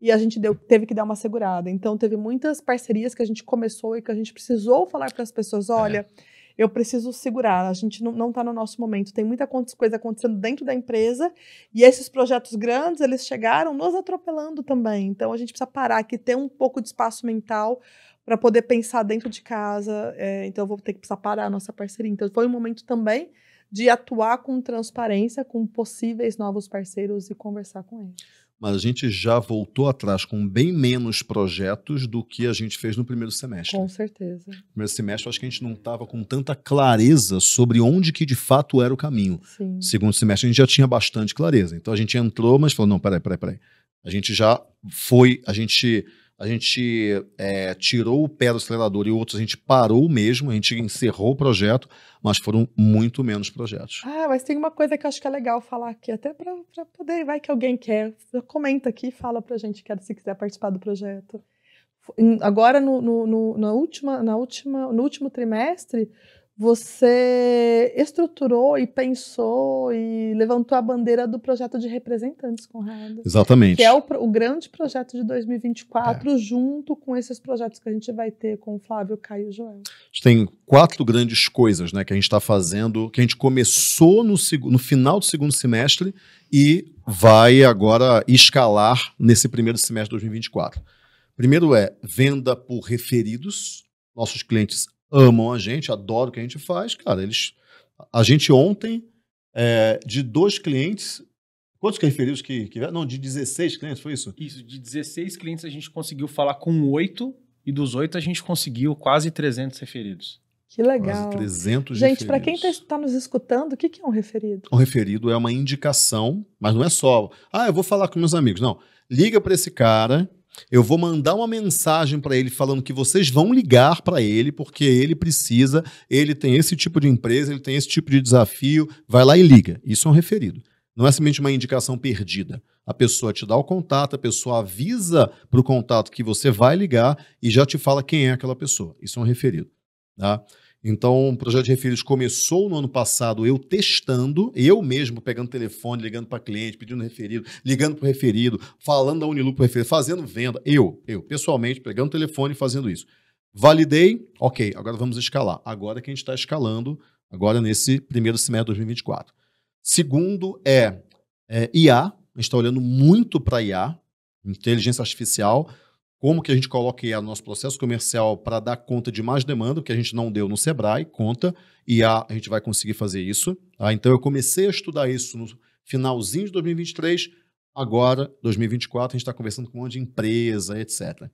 e a gente deu, teve que dar uma segurada. Então, teve muitas parcerias que a gente começou e que a gente precisou falar para as pessoas: é. olha, é. eu preciso segurar, a gente não está no nosso momento. Tem muita coisa acontecendo dentro da empresa e esses projetos grandes, eles chegaram nos atropelando também. Então, a gente precisa parar aqui, ter um pouco de espaço mental para poder pensar dentro de casa. É, então, eu vou ter que precisar parar a nossa parceria. Então, foi um momento também de atuar com transparência com possíveis novos parceiros e conversar com eles. Mas a gente já voltou atrás com bem menos projetos do que a gente fez no primeiro semestre. Com certeza. No primeiro semestre, acho que a gente não estava com tanta clareza sobre onde que de fato era o caminho. Sim. Segundo semestre, a gente já tinha bastante clareza. Então a gente entrou, mas falou: não, peraí, peraí, peraí. A gente já foi, a gente a gente é, tirou o pé do acelerador e outros a gente parou mesmo, a gente encerrou o projeto, mas foram muito menos projetos. Ah, mas tem uma coisa que eu acho que é legal falar aqui, até para poder, vai que alguém quer, comenta aqui e fala para a gente quer, se quiser participar do projeto. Agora, no, no, no, na última, na última, no último trimestre, você estruturou e pensou e levantou a bandeira do projeto de representantes, Conrado. Exatamente. Que é o, o grande projeto de 2024, é. junto com esses projetos que a gente vai ter com o Flávio, Caio e Joel. A gente tem quatro grandes coisas né, que a gente está fazendo, que a gente começou no, no final do segundo semestre e vai agora escalar nesse primeiro semestre de 2024. Primeiro é venda por referidos. Nossos clientes amam a gente, adoram o que a gente faz, cara, eles. A gente ontem, é, de dois clientes, Quantos referidos que, que Não, de 16 clientes, foi isso? Isso, de 16 clientes a gente conseguiu falar com oito e dos oito a gente conseguiu quase 300 referidos. Que legal. Quase 300 Gente, para quem está tá nos escutando, o que, que é um referido? Um referido é uma indicação, mas não é só, ah, eu vou falar com meus amigos. Não, liga para esse cara eu vou mandar uma mensagem para ele falando que vocês vão ligar para ele, porque ele precisa, ele tem esse tipo de empresa, ele tem esse tipo de desafio. Vai lá e liga. Isso é um referido. Não é simplesmente uma indicação perdida. A pessoa te dá o contato, a pessoa avisa para o contato que você vai ligar e já te fala quem é aquela pessoa. Isso é um referido. Tá? Então, o projeto de referidos começou no ano passado, eu testando, eu mesmo pegando telefone, ligando para cliente, pedindo referido, ligando para o referido, falando da Unilu para referido, fazendo venda. Eu, eu, pessoalmente, pegando telefone e fazendo isso. Validei, ok, agora vamos escalar. Agora que a gente está escalando, agora nesse primeiro semestre de 2024. Segundo é, é IA, a gente está olhando muito para IA, inteligência artificial como que a gente coloca o nosso processo comercial para dar conta de mais demanda, que a gente não deu no Sebrae, conta, e a, a gente vai conseguir fazer isso. Tá? Então, eu comecei a estudar isso no finalzinho de 2023, agora, 2024, a gente está conversando com um monte de empresa, etc.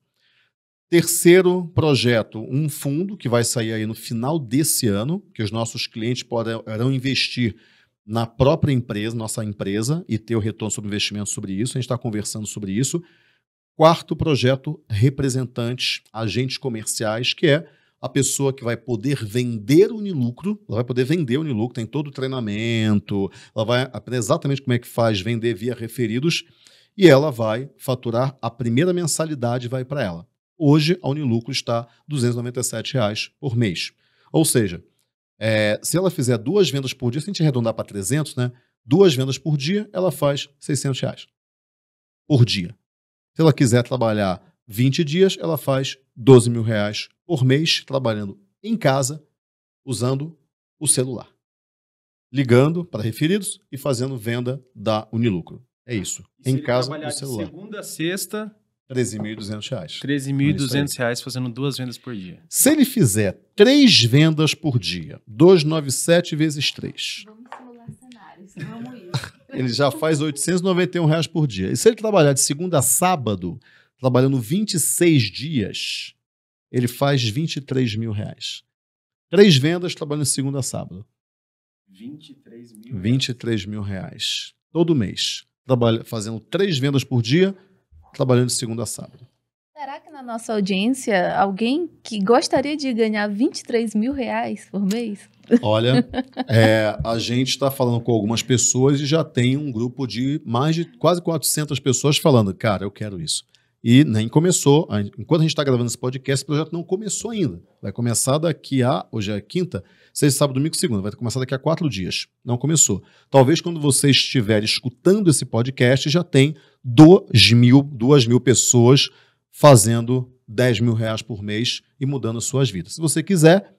Terceiro projeto, um fundo que vai sair aí no final desse ano, que os nossos clientes poderão investir na própria empresa, nossa empresa, e ter o retorno sobre investimento sobre isso. A gente está conversando sobre isso. Quarto projeto, representantes, agentes comerciais, que é a pessoa que vai poder vender o Unilucro, ela vai poder vender o Unilucro, tem todo o treinamento, ela vai aprender exatamente como é que faz vender via referidos e ela vai faturar a primeira mensalidade vai para ela. Hoje a Unilucro está R$ 297 reais por mês. Ou seja, é, se ela fizer duas vendas por dia, se a gente arredondar para 300, né? Duas vendas por dia, ela faz R$ reais por dia. Se ela quiser trabalhar 20 dias, ela faz 12 mil reais por mês trabalhando em casa, usando o celular. Ligando para referidos e fazendo venda da Unilucro. É tá. isso. E em casa, no celular. segunda a sexta, 13.200 reais. 13.200 é reais fazendo duas vendas por dia. Se ele fizer três vendas por dia, 297 vezes 3. Vamos simular cenários. Vamos ir ele já faz 891 reais por dia. E se ele trabalhar de segunda a sábado, trabalhando 26 dias, ele faz 23 mil reais. Três vendas trabalhando de segunda a sábado. 23 mil 23 mil reais. Todo mês. Trabalha, fazendo três vendas por dia, trabalhando de segunda a sábado. Será que na nossa audiência alguém que gostaria de ganhar 23 mil reais por mês? Olha, é, a gente está falando com algumas pessoas e já tem um grupo de mais de quase 400 pessoas falando, cara, eu quero isso. E nem começou, enquanto a gente está gravando esse podcast, o projeto não começou ainda. Vai começar daqui a, hoje é quinta, sexta, sábado, domingo, segunda, vai começar daqui a quatro dias. Não começou. Talvez quando você estiver escutando esse podcast, já tem 2 mil, duas mil pessoas fazendo 10 mil reais por mês e mudando suas vidas. Se você quiser,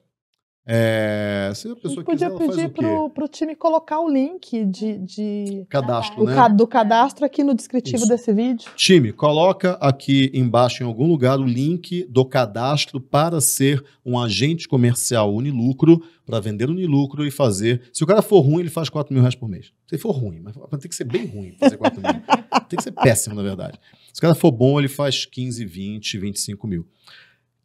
é, se a pessoa podia quiser, pedir pro, pro time colocar o link de, de cadastro, do, né? do cadastro aqui no descritivo Isso. desse vídeo. Time, coloca aqui embaixo em algum lugar o link do cadastro para ser um agente comercial unilucro, para vender unilucro e fazer. Se o cara for ruim, ele faz 4 mil reais por mês. Se for ruim, mas tem que ser bem ruim fazer 4 mil. Tem que ser péssimo, na verdade. Se o cara for bom, ele faz 15, 20, 25 mil.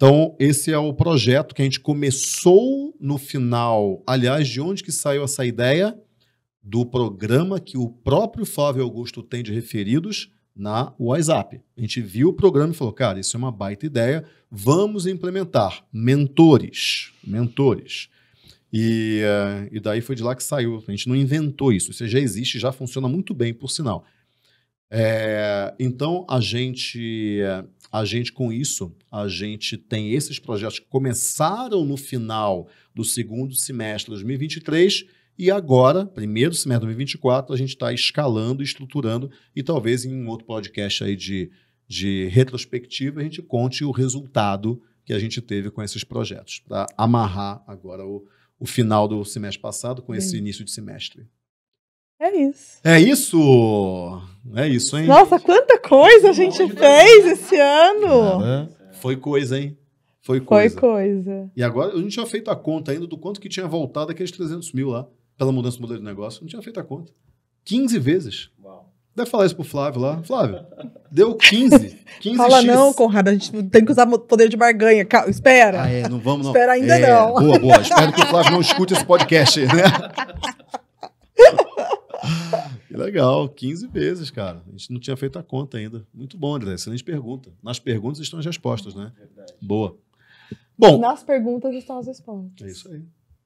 Então, esse é o projeto que a gente começou no final. Aliás, de onde que saiu essa ideia? Do programa que o próprio Flávio Augusto tem de referidos na WhatsApp. A gente viu o programa e falou, cara, isso é uma baita ideia, vamos implementar mentores, mentores. E, uh, e daí foi de lá que saiu. A gente não inventou isso, isso já existe, já funciona muito bem, por sinal. É, então a gente eh, a gente, com isso, a gente tem esses projetos que começaram no final do segundo semestre de 2023 e agora, primeiro semestre de 2024, a gente está escalando, estruturando e talvez em um outro podcast aí de, de retrospectiva a gente conte o resultado que a gente teve com esses projetos, para amarrar agora o, o final do semestre passado com esse início de semestre. É isso. É isso! É isso, hein? Nossa, quanta coisa a gente fez esse ano! Cara, foi coisa, hein? Foi coisa. Foi coisa. E agora, eu não tinha feito a conta ainda do quanto que tinha voltado aqueles 300 mil lá, pela mudança do modelo de negócio. não tinha feito a conta. 15 vezes. Uau. Deve falar isso pro Flávio lá. Flávio, deu 15. 15 Fala X. não, Conrado, a gente tem que usar poder de barganha. Calma, espera. Ah, é, não vamos não. Espera ainda é, não. Boa, boa. Espero que o Flávio não escute esse podcast, né? Legal, 15 vezes, cara. A gente não tinha feito a conta ainda. Muito bom, André. Excelente pergunta. Nas perguntas estão as respostas, né? Verdade. Boa. Bom. Nas perguntas estão as respostas. É isso aí.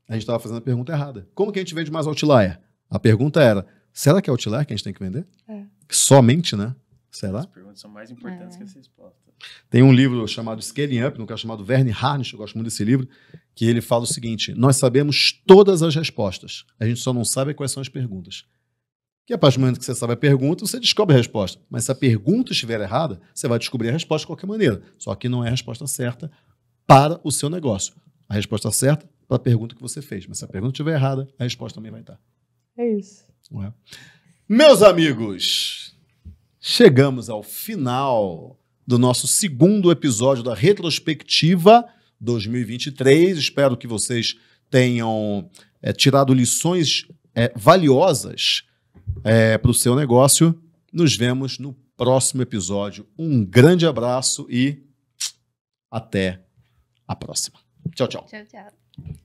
A gente estava fazendo a pergunta errada. Como que a gente vende mais Outlier? A pergunta era: será que é Outlier que a gente tem que vender? É. Somente, né? Será? As perguntas são mais importantes é. que as respostas. Tem um livro chamado Scaling Up, no caso chamado Verne Harnish, eu gosto muito desse livro, que ele fala o seguinte: nós sabemos todas as respostas, a gente só não sabe quais são as perguntas. Que a partir do momento que você sabe a pergunta, você descobre a resposta. Mas se a pergunta estiver errada, você vai descobrir a resposta de qualquer maneira. Só que não é a resposta certa para o seu negócio. A resposta certa para a pergunta que você fez. Mas se a pergunta estiver errada, a resposta também vai estar. É isso. É? Meus amigos, chegamos ao final do nosso segundo episódio da retrospectiva 2023. Espero que vocês tenham é, tirado lições é, valiosas é, para o seu negócio. Nos vemos no próximo episódio. Um grande abraço e até a próxima. Tchau, tchau. Tchau, tchau.